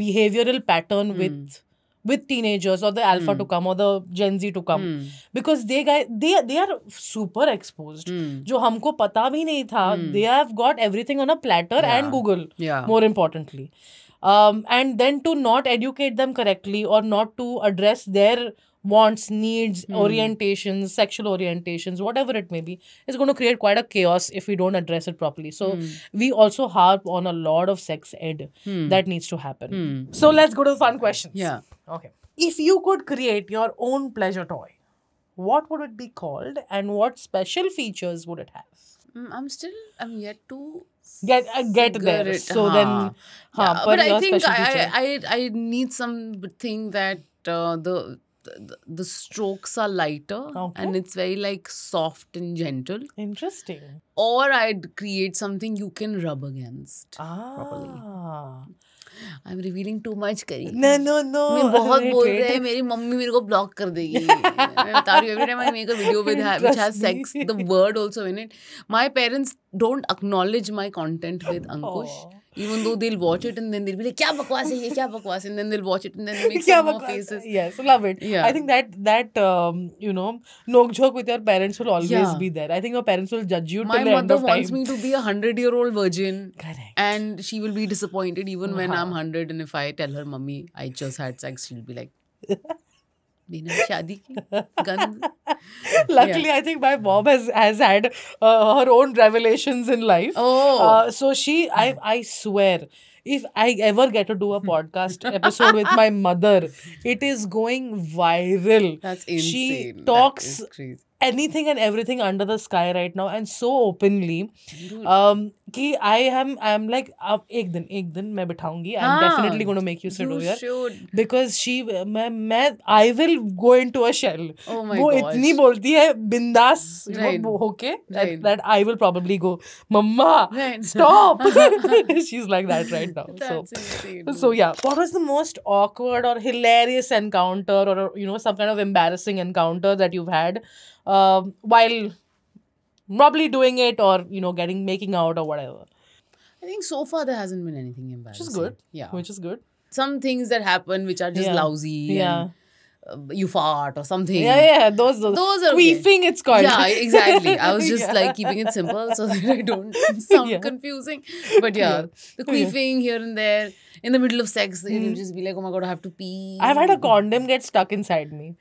behavioral pattern hmm. with with teenagers or the alpha mm. to come or the gen z to come mm. because they guys they they are super exposed mm. jo humko pata bhi nahi tha mm. they have got everything on a platter yeah. and google yeah. more importantly um, and then to not educate them correctly or not to address their wants needs hmm. orientations sexual orientations whatever it may be is going to create quite a chaos if we don't address it properly so hmm. we also harp on a lot of sex ed hmm. that needs to happen so let's go to the fun questions yeah Okay. If you could create your own pleasure toy, what would it be called and what special features would it have? Mm, I'm still, I'm yet to get uh, get there. It, so then, yeah, but I think I, I I need something that uh, the the, the strokes are lighter okay. and it's very like soft and gentle. Interesting. Or I'd create something you can rub against ah. properly. I am revealing too much करी no no no मैं बहुत बोल रहे हैं मेरी mummy मेरे को block कर देगी मैं बता रही हूं every time I make a video with which has sex the word also in it my parents don't acknowledge my content with Ankush even though they'll watch it and then they'll be like, "Kya bakwas hai ye? Kya bakwas?" And then they'll watch it and then make some more faces. Yes, love it. Yeah. I think that that um, you know, no joke with your parents will always yeah. be there. I think your parents will judge you. My mother wants time. me to be a hundred-year-old virgin. Correct. And she will be disappointed even uh -huh. when I'm hundred. And if I tell her, "Mummy, I just had sex," she'll be like. बिना शादी की गंद luckily I think my mom has has had her own revelations in life so she I I swear if I ever get to do a podcast episode with my mother it is going viral she talks anything and everything under the sky right now and so openly um ki i am i'm like ab ek din ek din main bithaungi i'm definitely going to make you sit you here because she main main i will go into a shell oh my god wo itni okay that, i will probably go mamma stop she's like that right now so yeah what was the most awkward or hilarious encounter or you know some kind of embarrassing encounter that you've had uh, while probably doing it or you know getting making out or whatever. I think so far there hasn't been anything embarrassing. Which is good. Yeah. Which is good. Some things that happen which are just yeah. lousy. Yeah. And, you fart or something. Yeah, yeah, those those, those are queefing. Okay. It's called. Yeah, exactly. I was just yeah. like keeping it simple so that I don't sound yeah. confusing. But yeah, yeah. the queefing here and there in the middle of sex, mm. you just be like, oh my god, I have to pee. I've had a condom get stuck inside me.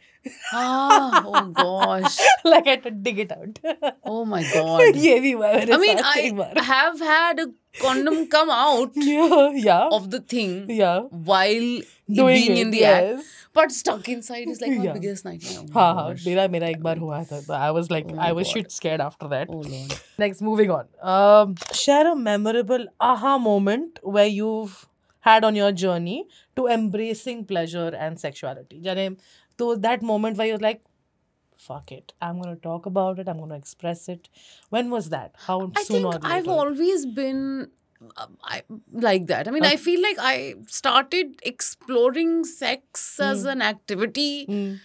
ah, oh gosh. like I had to dig it out. oh my god. yeah, we were. I mean, I have had a condom come out yeah, yeah. of the thing yeah. while doing being it, in the yes. act. But stuck inside is like my yeah. biggest nightmare. Oh, ha, ha. मेरा मेरा I was like oh I was God. shit scared after that. Oh Lord. Next, moving on. Um, share a memorable aha moment where you've had on your journey to embracing pleasure and sexuality. जाने तो that moment where you're like fuck it i'm going to talk about it i'm going to express it when was that how I soon or i've always been I like that. I mean, okay. I feel like I started exploring sex mm. as hmm. an activity mm.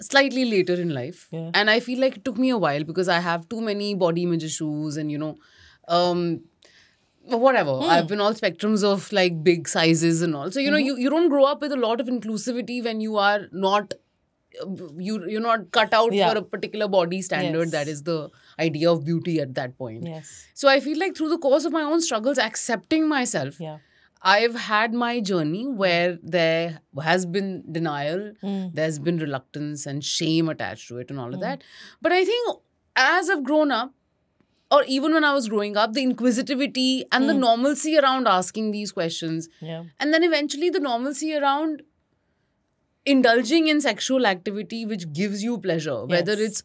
slightly later in life, yeah. and I feel like it took me a while because I have too many body image issues, and you know, um, whatever. Mm. I've been all spectrums of like big sizes and all. So you know, hmm. you you don't grow up with a lot of inclusivity when you are not you you're not cut out yeah. for a particular body standard yes. that is the idea of beauty at that point. Yes. So I feel like through the course of my own struggles, accepting myself. Yeah. I've had my journey hmm. where there has been denial, mm. there's been reluctance and shame attached to it and all of mm. that. But I think as I've grown up, or even when I was growing up, the inquisitivity and mm. the hmm. normalcy around asking these questions. Yeah. And then eventually the normalcy around indulging in sexual activity which gives you pleasure, yes. whether it's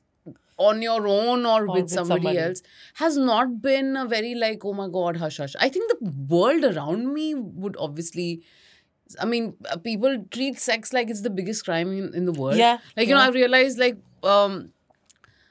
on your own or, or with, with somebody, somebody, else has not been a very like oh my god hush hush i think the world around me would obviously i mean uh, people treat sex like it's the biggest crime in, in the world yeah like you yeah. know i realized like um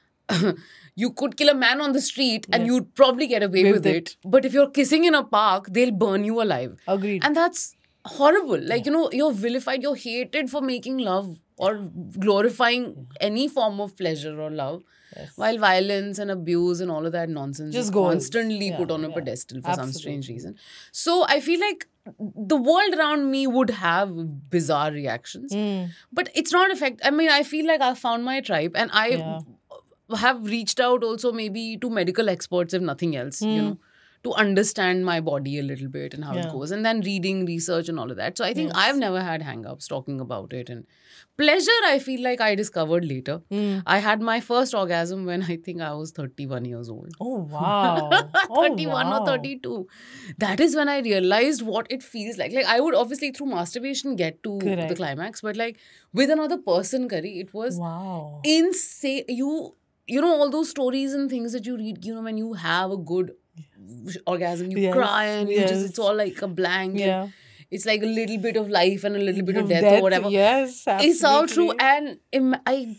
you could kill a man on the street and yes. you'd probably get away with, with it. it. But if you're kissing in a park, they'll burn you alive. Agreed. And that's horrible. Like, yeah. you know, you're vilified, you're hated for making love or glorifying mm-hmm. any form of pleasure or love. Yes. While violence and abuse and all of that nonsense just goes. constantly yeah, put on a yeah. pedestal for Absolutely. some strange reason. So I feel like the world around me would have bizarre reactions. Mm. But it's not effect. I mean, I feel like I found my tribe and I have reached out also maybe to medical experts if nothing else, mm. you know to understand my body a little bit and how yeah. it goes and then reading research and all of that so i think yes. i've never had hangups talking about it and pleasure i feel like i discovered later mm. i had my first orgasm when i think i was 31 years old oh wow 31 oh, wow. or 32 that is when i realized what it feels like like i would obviously through masturbation get to Correct. the climax but like with another person curry it was wow insane you you know all those stories and things that you read you know when you have a good orgasm, you yes, cry, and yes. you just it's all like a blank. Yeah. it's like a little bit of life and a little bit of death, death or whatever. Yes, absolutely. It's all true, and I.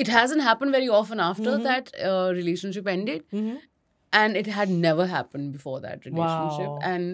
It hasn't happened very often after mm -hmm. that uh, relationship ended, mm -hmm. and it had never happened before that relationship, wow. and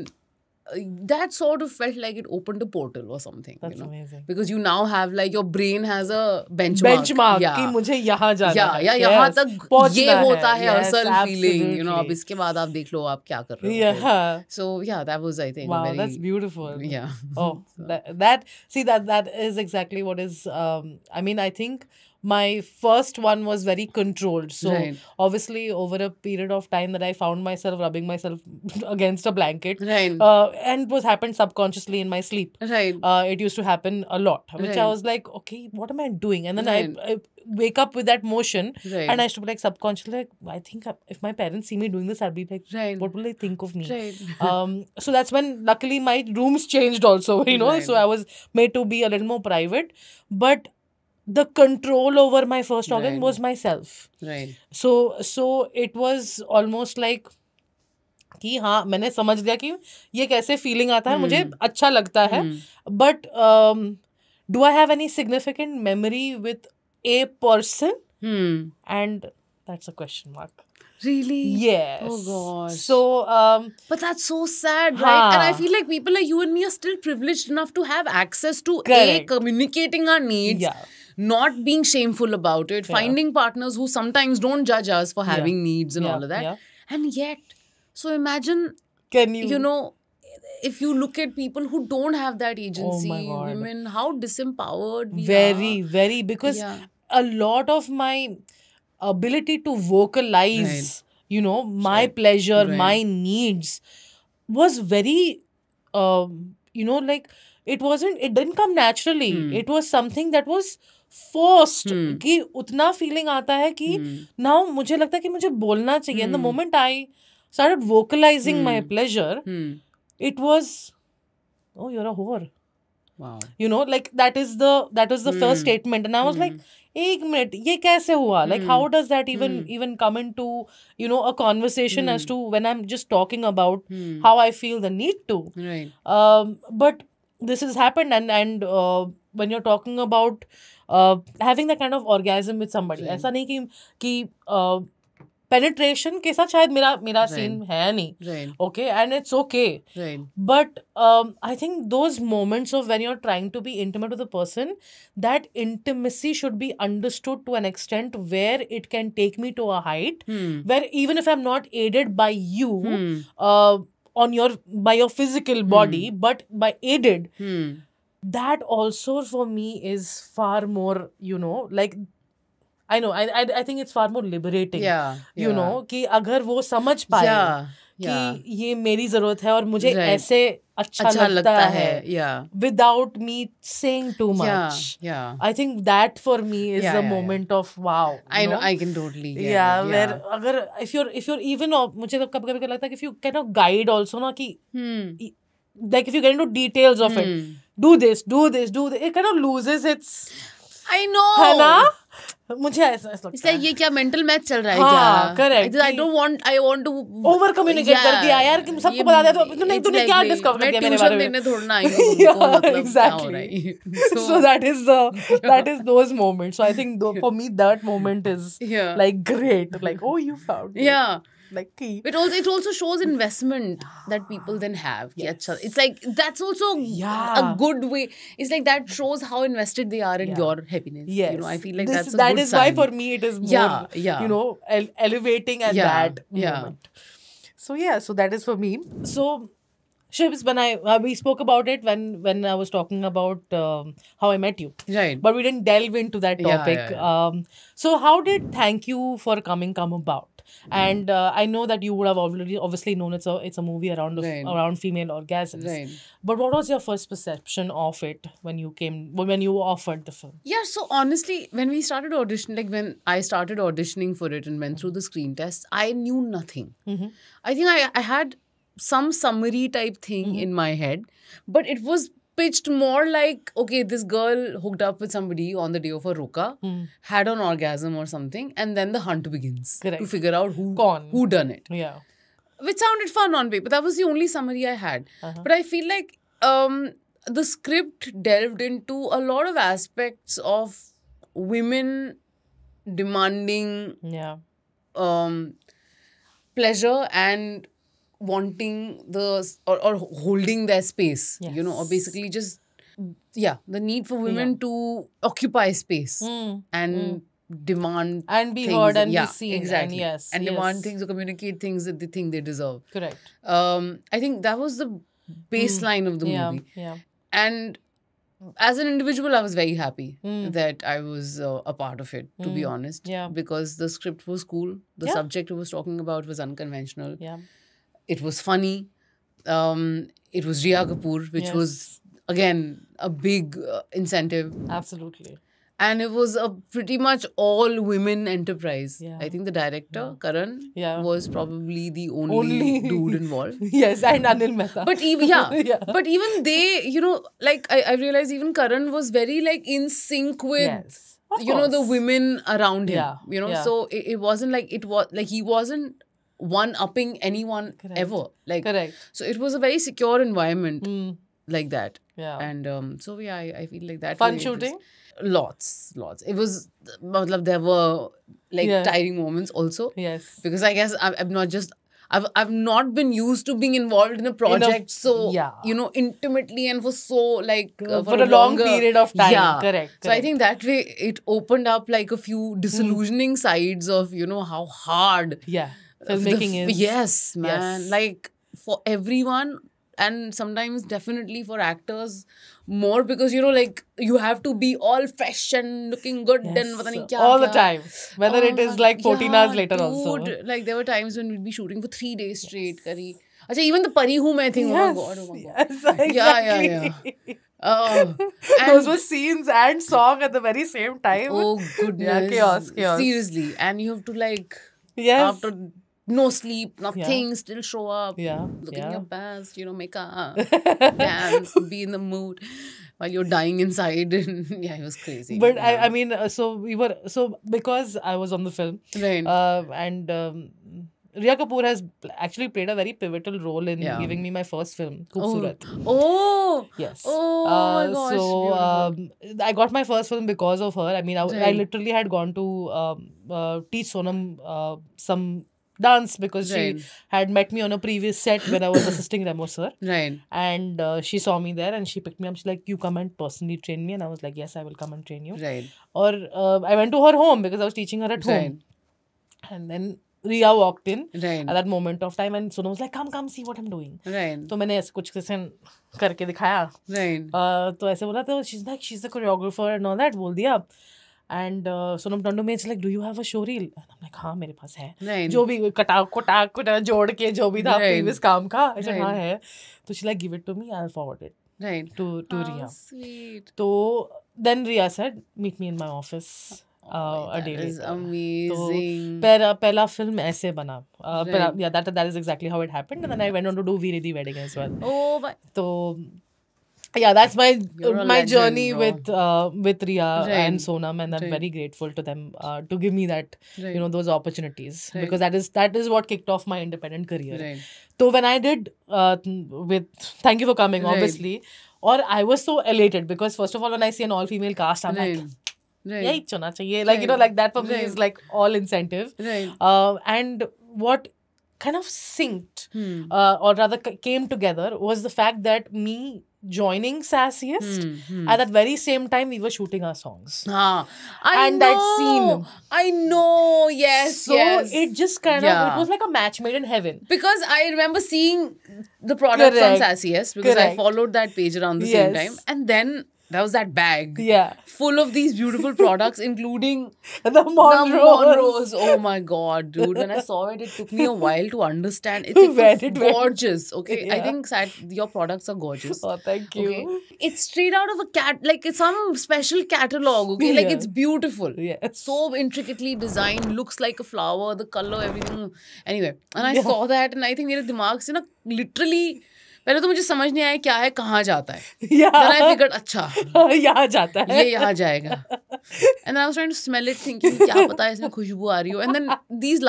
uh, that sort of felt like it opened a portal or something. That's you know? amazing. Because you now have like your brain has a benchmark. Benchmark. Yeah. कि मुझे यहाँ जाना yeah, है. Yeah, yeah, यहाँ तक ये होता है, है yes, असल absolutely. feeling. You know, अब इसके बाद आप देख लो आप क्या कर रहे हो. Yeah. So yeah, that was I think. Wow, very, that's beautiful. Yeah. Oh, so. that, that see that that is exactly what is. Um, I mean, I think my first one was very controlled. So right. obviously, over a period of time that I found myself rubbing myself against a blanket, right, uh, and was happened subconsciously in my sleep, right. Uh, it used to happen a lot, which right. I was like, okay, what am I doing? And then right. I, I, wake up with that motion, and I used to be like subconsciously, like I think if my parents see me doing this, I'll be like, what will they think of me? um, so that's when luckily my rooms changed also, you know, so I was made to be a little more private, but the control over my first organ right. was myself right so so it was almost like कि हाँ मैंने समझ लिया कि ये कैसे feeling आता है hmm. मुझे अच्छा लगता है but do I have any significant memory with a person and that's a question mark Really? Yes. Oh gosh. So, um, but that's so sad, right? And I feel like people like you and me are still privileged enough to have access to Correct. a communicating our needs. Yeah not being shameful about it, yeah. finding partners who sometimes don't judge us for having yeah. needs and yeah. all of that. And yet, so imagine, can you, you know, if you look at people who don't have that agency, oh women, how disempowered we very, are. Very, because a lot of my ability to vocalize, right. you know, my pleasure, right. my needs was very, um, you know, like it wasn't, it didn't come naturally. Hmm. It was something that was forced hmm. कि उतना feeling आता है कि hmm. Now मुझे लगता है कि मुझे बोलना चाहिए the moment I start vocalising my pleasure it was oh you are whore wow you know like that is the that was the mm. first hmm. statement and i एक मिनट ये कैसे हुआ like how does that even even come into you know a conversation as to when I am just talking about how I feel the need to but this is happen and and when you are talking about having the kind of orgasm with somebody ऐसा नहीं कि कि penetration के साथ शायद मेरा मेरा scene है नहीं okay and it's okay but I think those moments of when you are trying to be intimate with a person that intimacy should be understood to an extent where it can take me to a height where even if I am not aided by you on your by your physical body but by aided that also for me is far more you know like I know I I think it's far more liberating you know कि अगर वो समझ पाए yeah, yeah. कि ये मेरी जरूरत है और मुझे right. ऐसे अच्छा, अच्छा लगता, लगता है without me saying too much I think that for me is the moment of wow I know I can totally yeah where अगर if you if you even मुझे तो कभी-कभी लगता है कि if you can guide also ना कि like if you get into details of it do this, do this, do this. It kind of loses its. I know. है ना मुझे ऐसा ऐसा लगता है ये क्या मेंटल मैच चल रहा है हाँ, क्या correct I don't want I want to over communicate कर दिया यार कि सबको बता दिया तो नहीं तूने क्या डिस्कवर किया मेरे बारे में मैं थोड़ा आई हूं मतलब है so that is the that is those moments so I think for me that moment is like great like oh you found yeah like it also it also shows investment that people then have yes. it's like that's also yeah. a good way it's like that shows how invested they are in yeah. your happiness yes. you know i feel like this, that's that is sign. why for me it is more yeah, yeah. you know ele elevating at yeah, that moment so yeah so that is for me so ships when I uh, we spoke about it when when I was talking about um, how I met you, right? But we didn't delve into that topic. Um, so how did thank you for coming come about? Mm-hmm. and uh, I know that you would have already obviously known it's a it's a movie around right. around female orgasms. Right. But what was your first perception of it when you came when you offered the film? Yeah, so honestly, when we started auditioning, like when I started auditioning for it and went through the screen test, I knew nothing. Mm -hmm. I think I, I had some summary type thing mm -hmm. in my head, but it was pitched more like okay this girl hooked up with somebody on the day of her roka mm. had an orgasm or something and then the hunt begins Correct. to figure out who Gone. who done it yeah which sounded fun on paper that was the only summary i had uh -huh. but i feel like um, the script delved into a lot of aspects of women demanding yeah um, pleasure and wanting the or, or holding their space yes. you know or basically just yeah the need for women yeah. to occupy space mm. and mm. demand and be things. heard and yeah, be seen exactly and yes and yes. demand things or communicate things that they think they deserve correct um i think that was the baseline mm. of the hmm. yeah. movie yeah and as an individual i was very happy hmm. that i was uh, a part of it to be hmm. honest yeah because the script was cool the subject it was talking about was unconventional yeah it was funny. Um, it was Riya Kapoor, which yes. was again a big uh, incentive. Absolutely. And it was a pretty much all women enterprise. Yeah. I think the director, yeah. Karan, yeah. was probably the only, only... dude involved. yes, and Anil Mehta. But even yeah, yeah, But even they, you know, like I, I realized even Karan was very like in sync with yes. you know the women around him. You know, so it, it wasn't like it was like he wasn't one upping anyone Correct. ever. Like Correct. So it was a very secure environment mm. like that. Yeah. And um, so yeah, I, I feel like that. Fun shooting. Lots, lots. It was, matlab, there were like yeah. tiring moments also. Yes. Because I guess I'm, I'm not just I've I've not been used to being involved in a project in a, so yeah. you know intimately and for so like uh, for, for, a, a long longer, period of time. Yeah. Correct, correct, So I think that way it opened up like a few hmm. disillusioning mm. sides of you know how hard yeah filmmaking the, is. Yes, man. Yes. Like for everyone and sometimes definitely for actors more because you know like you have to be all fresh and looking good yes. and kya, kya. all the time whether uh, it is oh like 14 yeah, hours later dude, also like there were times when we'd be shooting for 3 days straight yes. curry Achha, even the pari whom I think, yes. oh my god, oh my god. Yes, exactly. Yeah, yeah, yeah. Oh, those were scenes and song at the very same time. Oh goodness! Yeah, chaos, chaos. Seriously, and you have to like, yes, after no sleep, nothing, yeah. still show up. Yeah. Looking yeah. your best, you know, make a dance, be in the mood while you're dying inside. And yeah, it was crazy. But yeah. I, I mean, uh, so we were, so because I was on the film. Right. Uh, and um, Riya Kapoor has actually played a very pivotal role in giving me my first film, Khoobsurat. Oh. oh. Yes. Oh, uh, my gosh. So um, I got my first film because of her. I mean, I, right. I literally had gone to um, uh, teach Sonam uh, some dance because right. she had met me on a previous set when I was assisting Remo sir. Right. And uh, she saw me there and she picked me up. She's like, You come and personally train me. And I was like, Yes, I will come and train you. Right. Or uh, I went to her home because I was teaching her at right. home. And then Ria walked in right. at that moment of time and Sunam was like, Come, come, see what I'm doing. Right. So I ऐसे कुछ किसन करके Right. Uh, तो I बोला she's like, she's the choreographer and all that बोल and Sonam टंडू में like do you have a showreel like हाँ मेरे पास है जो भी कटा कटा कटा जोड़ के जो भी था प्रीवियस काम का हाँ है तो she like give it to me I forward it right to to Ria Ria. Sweet. So तो then Ria said, "Meet me in my office." पहला फिल्म ऐसे बना that is exactly how it happened and I went to do we ready wedding as well तो yeah, that's my uh, my legend, journey with uh, with Ria right. and Sonam, and I'm right. very grateful to them uh, to give me that right. you know those opportunities because that is that is what kicked off my independent career. So when I did uh, with thank you for coming, obviously, or I was so elated because first of all when I see an all female cast, I'm like. Right. यही चुना चाहिए like you know like that for me is like all incentive right uh, and what kind of synced hmm. uh, or rather came together was the fact that me joining Sassiest. Mm-hmm. At that very same time, we were shooting our songs. Ah, I and know. that scene. I know, yes. So yes. it just kind yeah. of it was like a match made in heaven. Because I remember seeing the products Correct. on Sassiest because Correct. I followed that page around the yes. same time. And then that was that bag. Yeah. Full of these beautiful products, including the Monrose. the Oh my god, dude. When I saw it, it took me a while to understand. It's, it's, gorgeous. Okay. Yeah. I think sad, your products are gorgeous. Oh, thank you. Okay? It's straight out of a cat, like it's some special catalog. Okay. Yeah. Like it's beautiful. Yeah. So intricately designed, looks like a flower, the color, everything. Anyway. And I yeah. saw that and I think my dimag you know, literally पहले तो मुझे समझ नहीं आया क्या है कहाँ जाता है यहाँ अच्छा यहाँ जाता है ये यहाँ जाएगा and I was smell it thinking क्या पता इसमें खुशबू आ रही हो and then these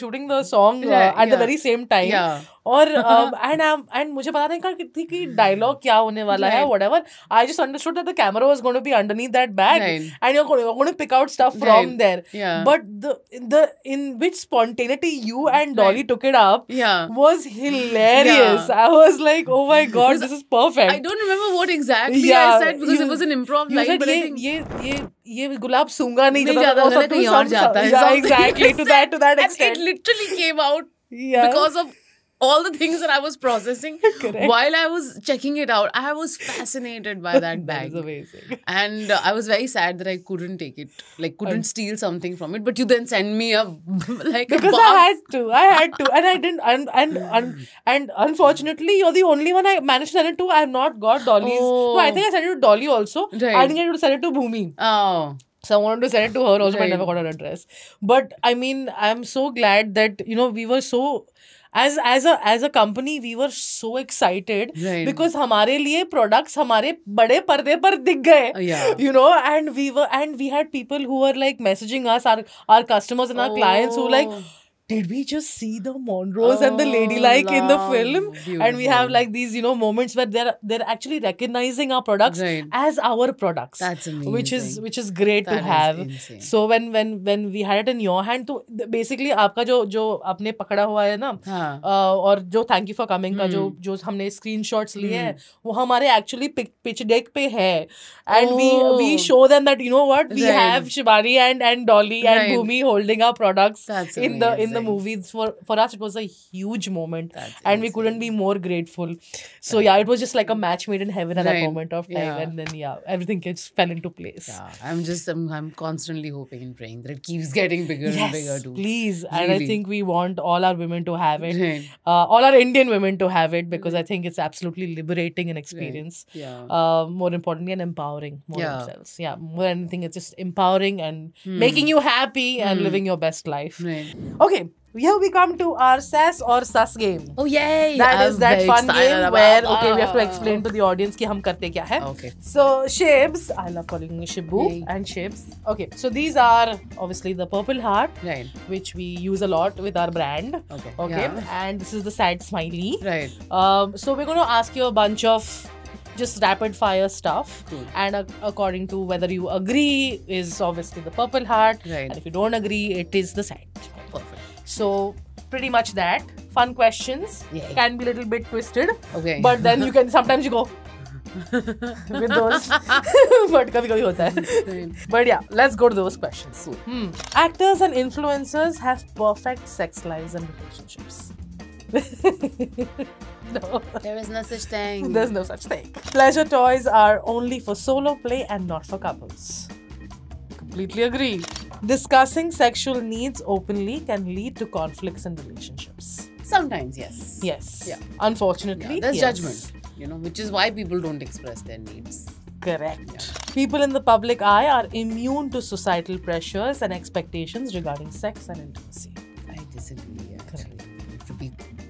shooting song at the very same time और एंड आई एंड मुझे पता नहीं कहा थी कि डायलॉग क्या होने वाला है whatever I just understood the camera was gonna be underneath that bag and you're gonna pick out stuff from there but the in which spontaneity you and Dolly took it up was hilarious I was like oh my God this is perfect I don't remember what exactly I said because it was an improv like but ये ये ये गुलाब सूंघा नहीं जाता था वो तो कहीं और जाता है exactly to that to that extent it literally came out because of all the things that I was processing while I was checking it out. I was fascinated by that bag. that amazing. And uh, I was very sad that I couldn't take it, like couldn't steal something from it. But you then send me a like because I had to, I had to, and I didn't, and and and, and unfortunately, you're the only one I managed to send it to. I have not got Dolly's. Oh. No, I think I sent it to Dolly also. Right. I think I to send it to Bhumi. Oh. So I wanted to send it to her also, right. but I never got her address. But I mean, I'm so glad that you know we were so as as a as a company we were so excited because हमारे लिए products हमारे बड़े पर्दे पर दिख गए you know and we were and we had people who are like messaging us our our customers and our clients who like did we just see the Monroes and the ladylike in the oh, film? And we have like these, you know, moments where they're they're actually recognizing our products as our products. That's amazing. Which is which is great to have. So when when when we had it in your hand, to basically aapka jo jo apne pakda hua hai na, uh, aur thank you for coming hmm. ka jo jo humne screenshots hmm. liye hai, actually pitch deck pe And we we oh. show them that you know what we have Shibari and and Dolly and right. holding our products in the in the movies for for us it was a huge moment That's and insane. we couldn't be more grateful so yeah it was just like a match made in heaven at right. that moment of time yeah. and then yeah everything just fell into place yeah i'm just i'm, I'm constantly hoping and praying that it keeps getting bigger yes, and bigger too please really. and i think we want all our women to have it right. uh, all our indian women to have it because right. i think it's absolutely liberating an experience yeah uh, more importantly and empowering more yeah. themselves yeah more anything it's just empowering and mm. making you happy and mm. living your best life okay here we come to our sass or SAS game. Oh yay! That I'm is that fun game where okay we have to ah. explain to the audience कि हम करते क्या Okay. So shapes, I love calling me Shibu yay. and shapes. Okay. So these are obviously the purple heart, right? Which we use a lot with our brand. Okay. Okay. Yeah. And this is the sad smiley. Right. Um, so we're going to ask you a bunch of just rapid fire stuff cool. and uh, according to whether you agree is obviously the purple heart right. and if you don't agree it is the sad so pretty much that. Fun questions Yay. can be a little bit twisted. Okay. But then you can sometimes you go. with those but kabhi kabhi hota hai but yeah let's go to those questions hmm. actors and influencers have perfect sex lives and relationships no. There is no such thing. There's no such thing. Pleasure toys are only for solo play and not for couples. Completely agree. Discussing sexual needs openly can lead to conflicts in relationships. Sometimes, yes. Yes. Yeah. Unfortunately, yeah, there's yes. judgment, you know, which is why people don't express their needs. Correct. Yeah. People in the public eye are immune to societal pressures and expectations regarding sex and intimacy. I disagree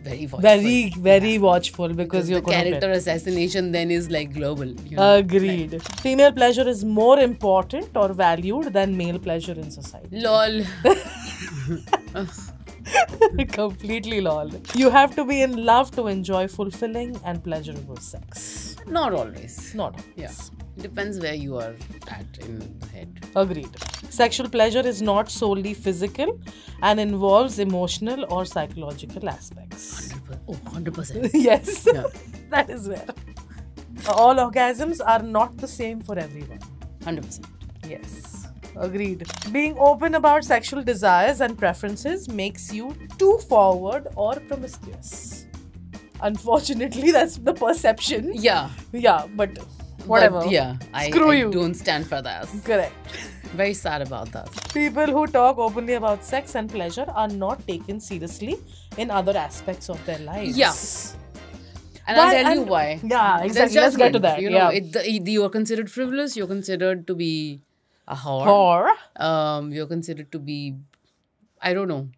very watchful. Very, very yeah. watchful because, your character assassination then is like global. You know? Agreed. Like, Female pleasure is more important or valued than male pleasure in society. Lol. Completely lol. You have to be in love to enjoy fulfilling and pleasurable sex. Not always. Not always. Yeah depends where you are at in the head agreed sexual pleasure is not solely physical and involves emotional or psychological aspects 100%, oh, 100%. yes yeah. that is where all orgasms are not the same for everyone 100% yes agreed being open about sexual desires and preferences makes you too forward or promiscuous unfortunately that's the perception yeah yeah but whatever. But yeah, I, Screw I you. don't stand for that. Correct. Very sad about that. People who talk openly about sex and pleasure are not taken seriously in other aspects of their lives. Yes. And I'll tell and, you why. Yeah, exactly. Let's get to that. You know, yeah. you are considered frivolous. You're considered to be a whore. Whore. Um, you're considered to be, I don't know,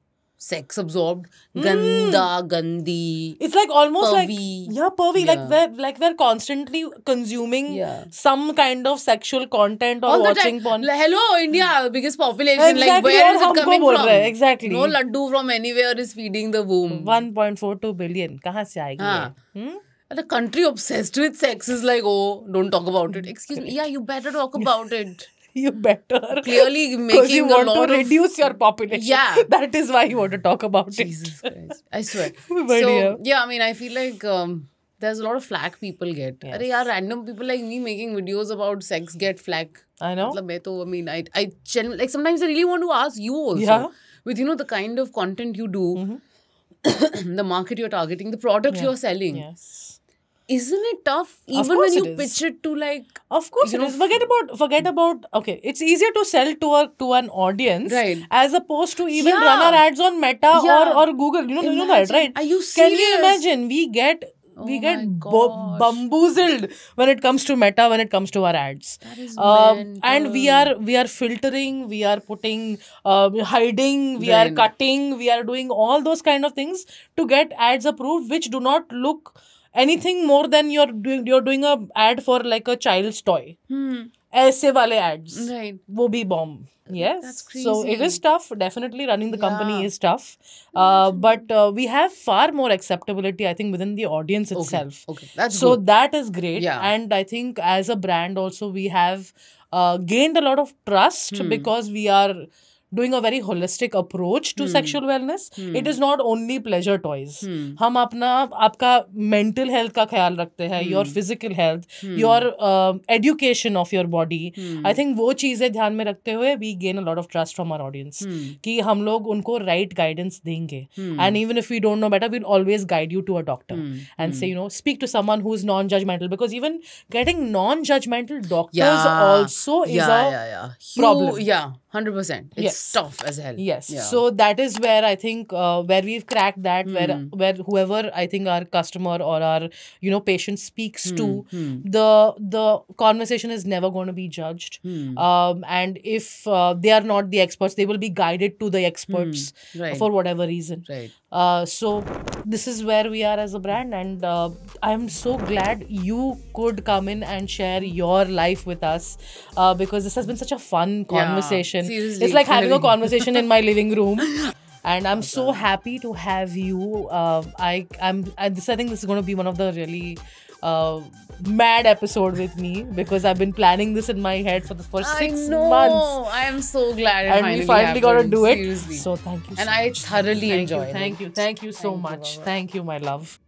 sex absorbed mm. ganda gandi it's like almost pervy. like yeah pervy yeah. like we're like we're constantly consuming yeah. some kind of sexual content or All watching porn like, hello india biggest population exactly. like where yeah, is it coming from rahe. exactly no laddu from anywhere is feeding the womb 1.42 billion kahan se aayegi हाँ. hmm? And country obsessed with sex is like, oh, don't talk about it. Excuse me. Yeah, you better talk about it. you better. Clearly, making you want to reduce your population. Yeah, that is why you want to talk about Jesus it. Christ, I swear. but so yeah. yeah. I mean, I feel like. Um, there's a lot of flack people get. Yes. Are yeah, random people like me making videos about sex get flack. I know. I mean, I, I like sometimes I really want to ask you also. Yeah. With you know the kind of content you do, mm -hmm. the market you're targeting, the product yeah. you're selling. Yes isn't it tough even when you it pitch it to like of course you know, forget about forget about okay it's easier to sell to a to an audience right as opposed to even yeah. run our ads on meta yeah. or or google you know imagine. you know that right are you serious? can you imagine we get oh we get bamboozled when it comes to meta when it comes to our ads that is um, and we are we are filtering we are putting uh, hiding we are cutting we are doing all those kind of things to get ads approved which do not look anything more than you're doing you're doing a ad for like a child's toy hmm. ऐसे वाले right. वो भी bomb. yes so it is tough definitely running the yeah. company is tough uh, but uh, we have far more acceptability i think within the audience itself okay, okay. That's so good. that is great yeah. and i think as a brand also we have uh, gained a lot of trust hmm. because we are doing a very holistic approach to hmm. sexual wellness hmm. it is not only pleasure toys hmm. हम अपना आपका mental health का ख्याल रखते हैं your physical health your uh, education of your body I think वो चीज़ें ध्यान में रखते हुए we gain a lot of trust from our audience कि हम लोग उनको right guidance देंगे and even if we don't know better we'll always guide you to a doctor and say you know speak to someone who's non-judgmental because even getting non-judgmental doctors yeah. also is yeah, a yeah, yeah. Huge, problem yeah 100% it's yeah yes tough as hell yes yeah. so that is where i think uh, where we've cracked that mm. where where whoever i think our customer or our you know patient speaks mm. to mm. the the conversation is never going to be judged hmm. um, and if uh, they are not the experts they will be guided to the experts hmm. right. for whatever reason right uh, so this is where we are as a brand and uh, i'm so glad you could come in and share your life with us uh, because this has been such a fun conversation yeah, seriously, it's like having a conversation in my living room and i'm so happy to have you uh, i i'm I, this i think this is going to be one of the really uh, mad episode with me because I've been planning this in my head for the first I six know. months. I am so glad. and finally we finally got to do it. Seriously. So thank you. So and much. I thoroughly thank enjoyed. You, thank you. Thank you so thank much. You, thank you, my love.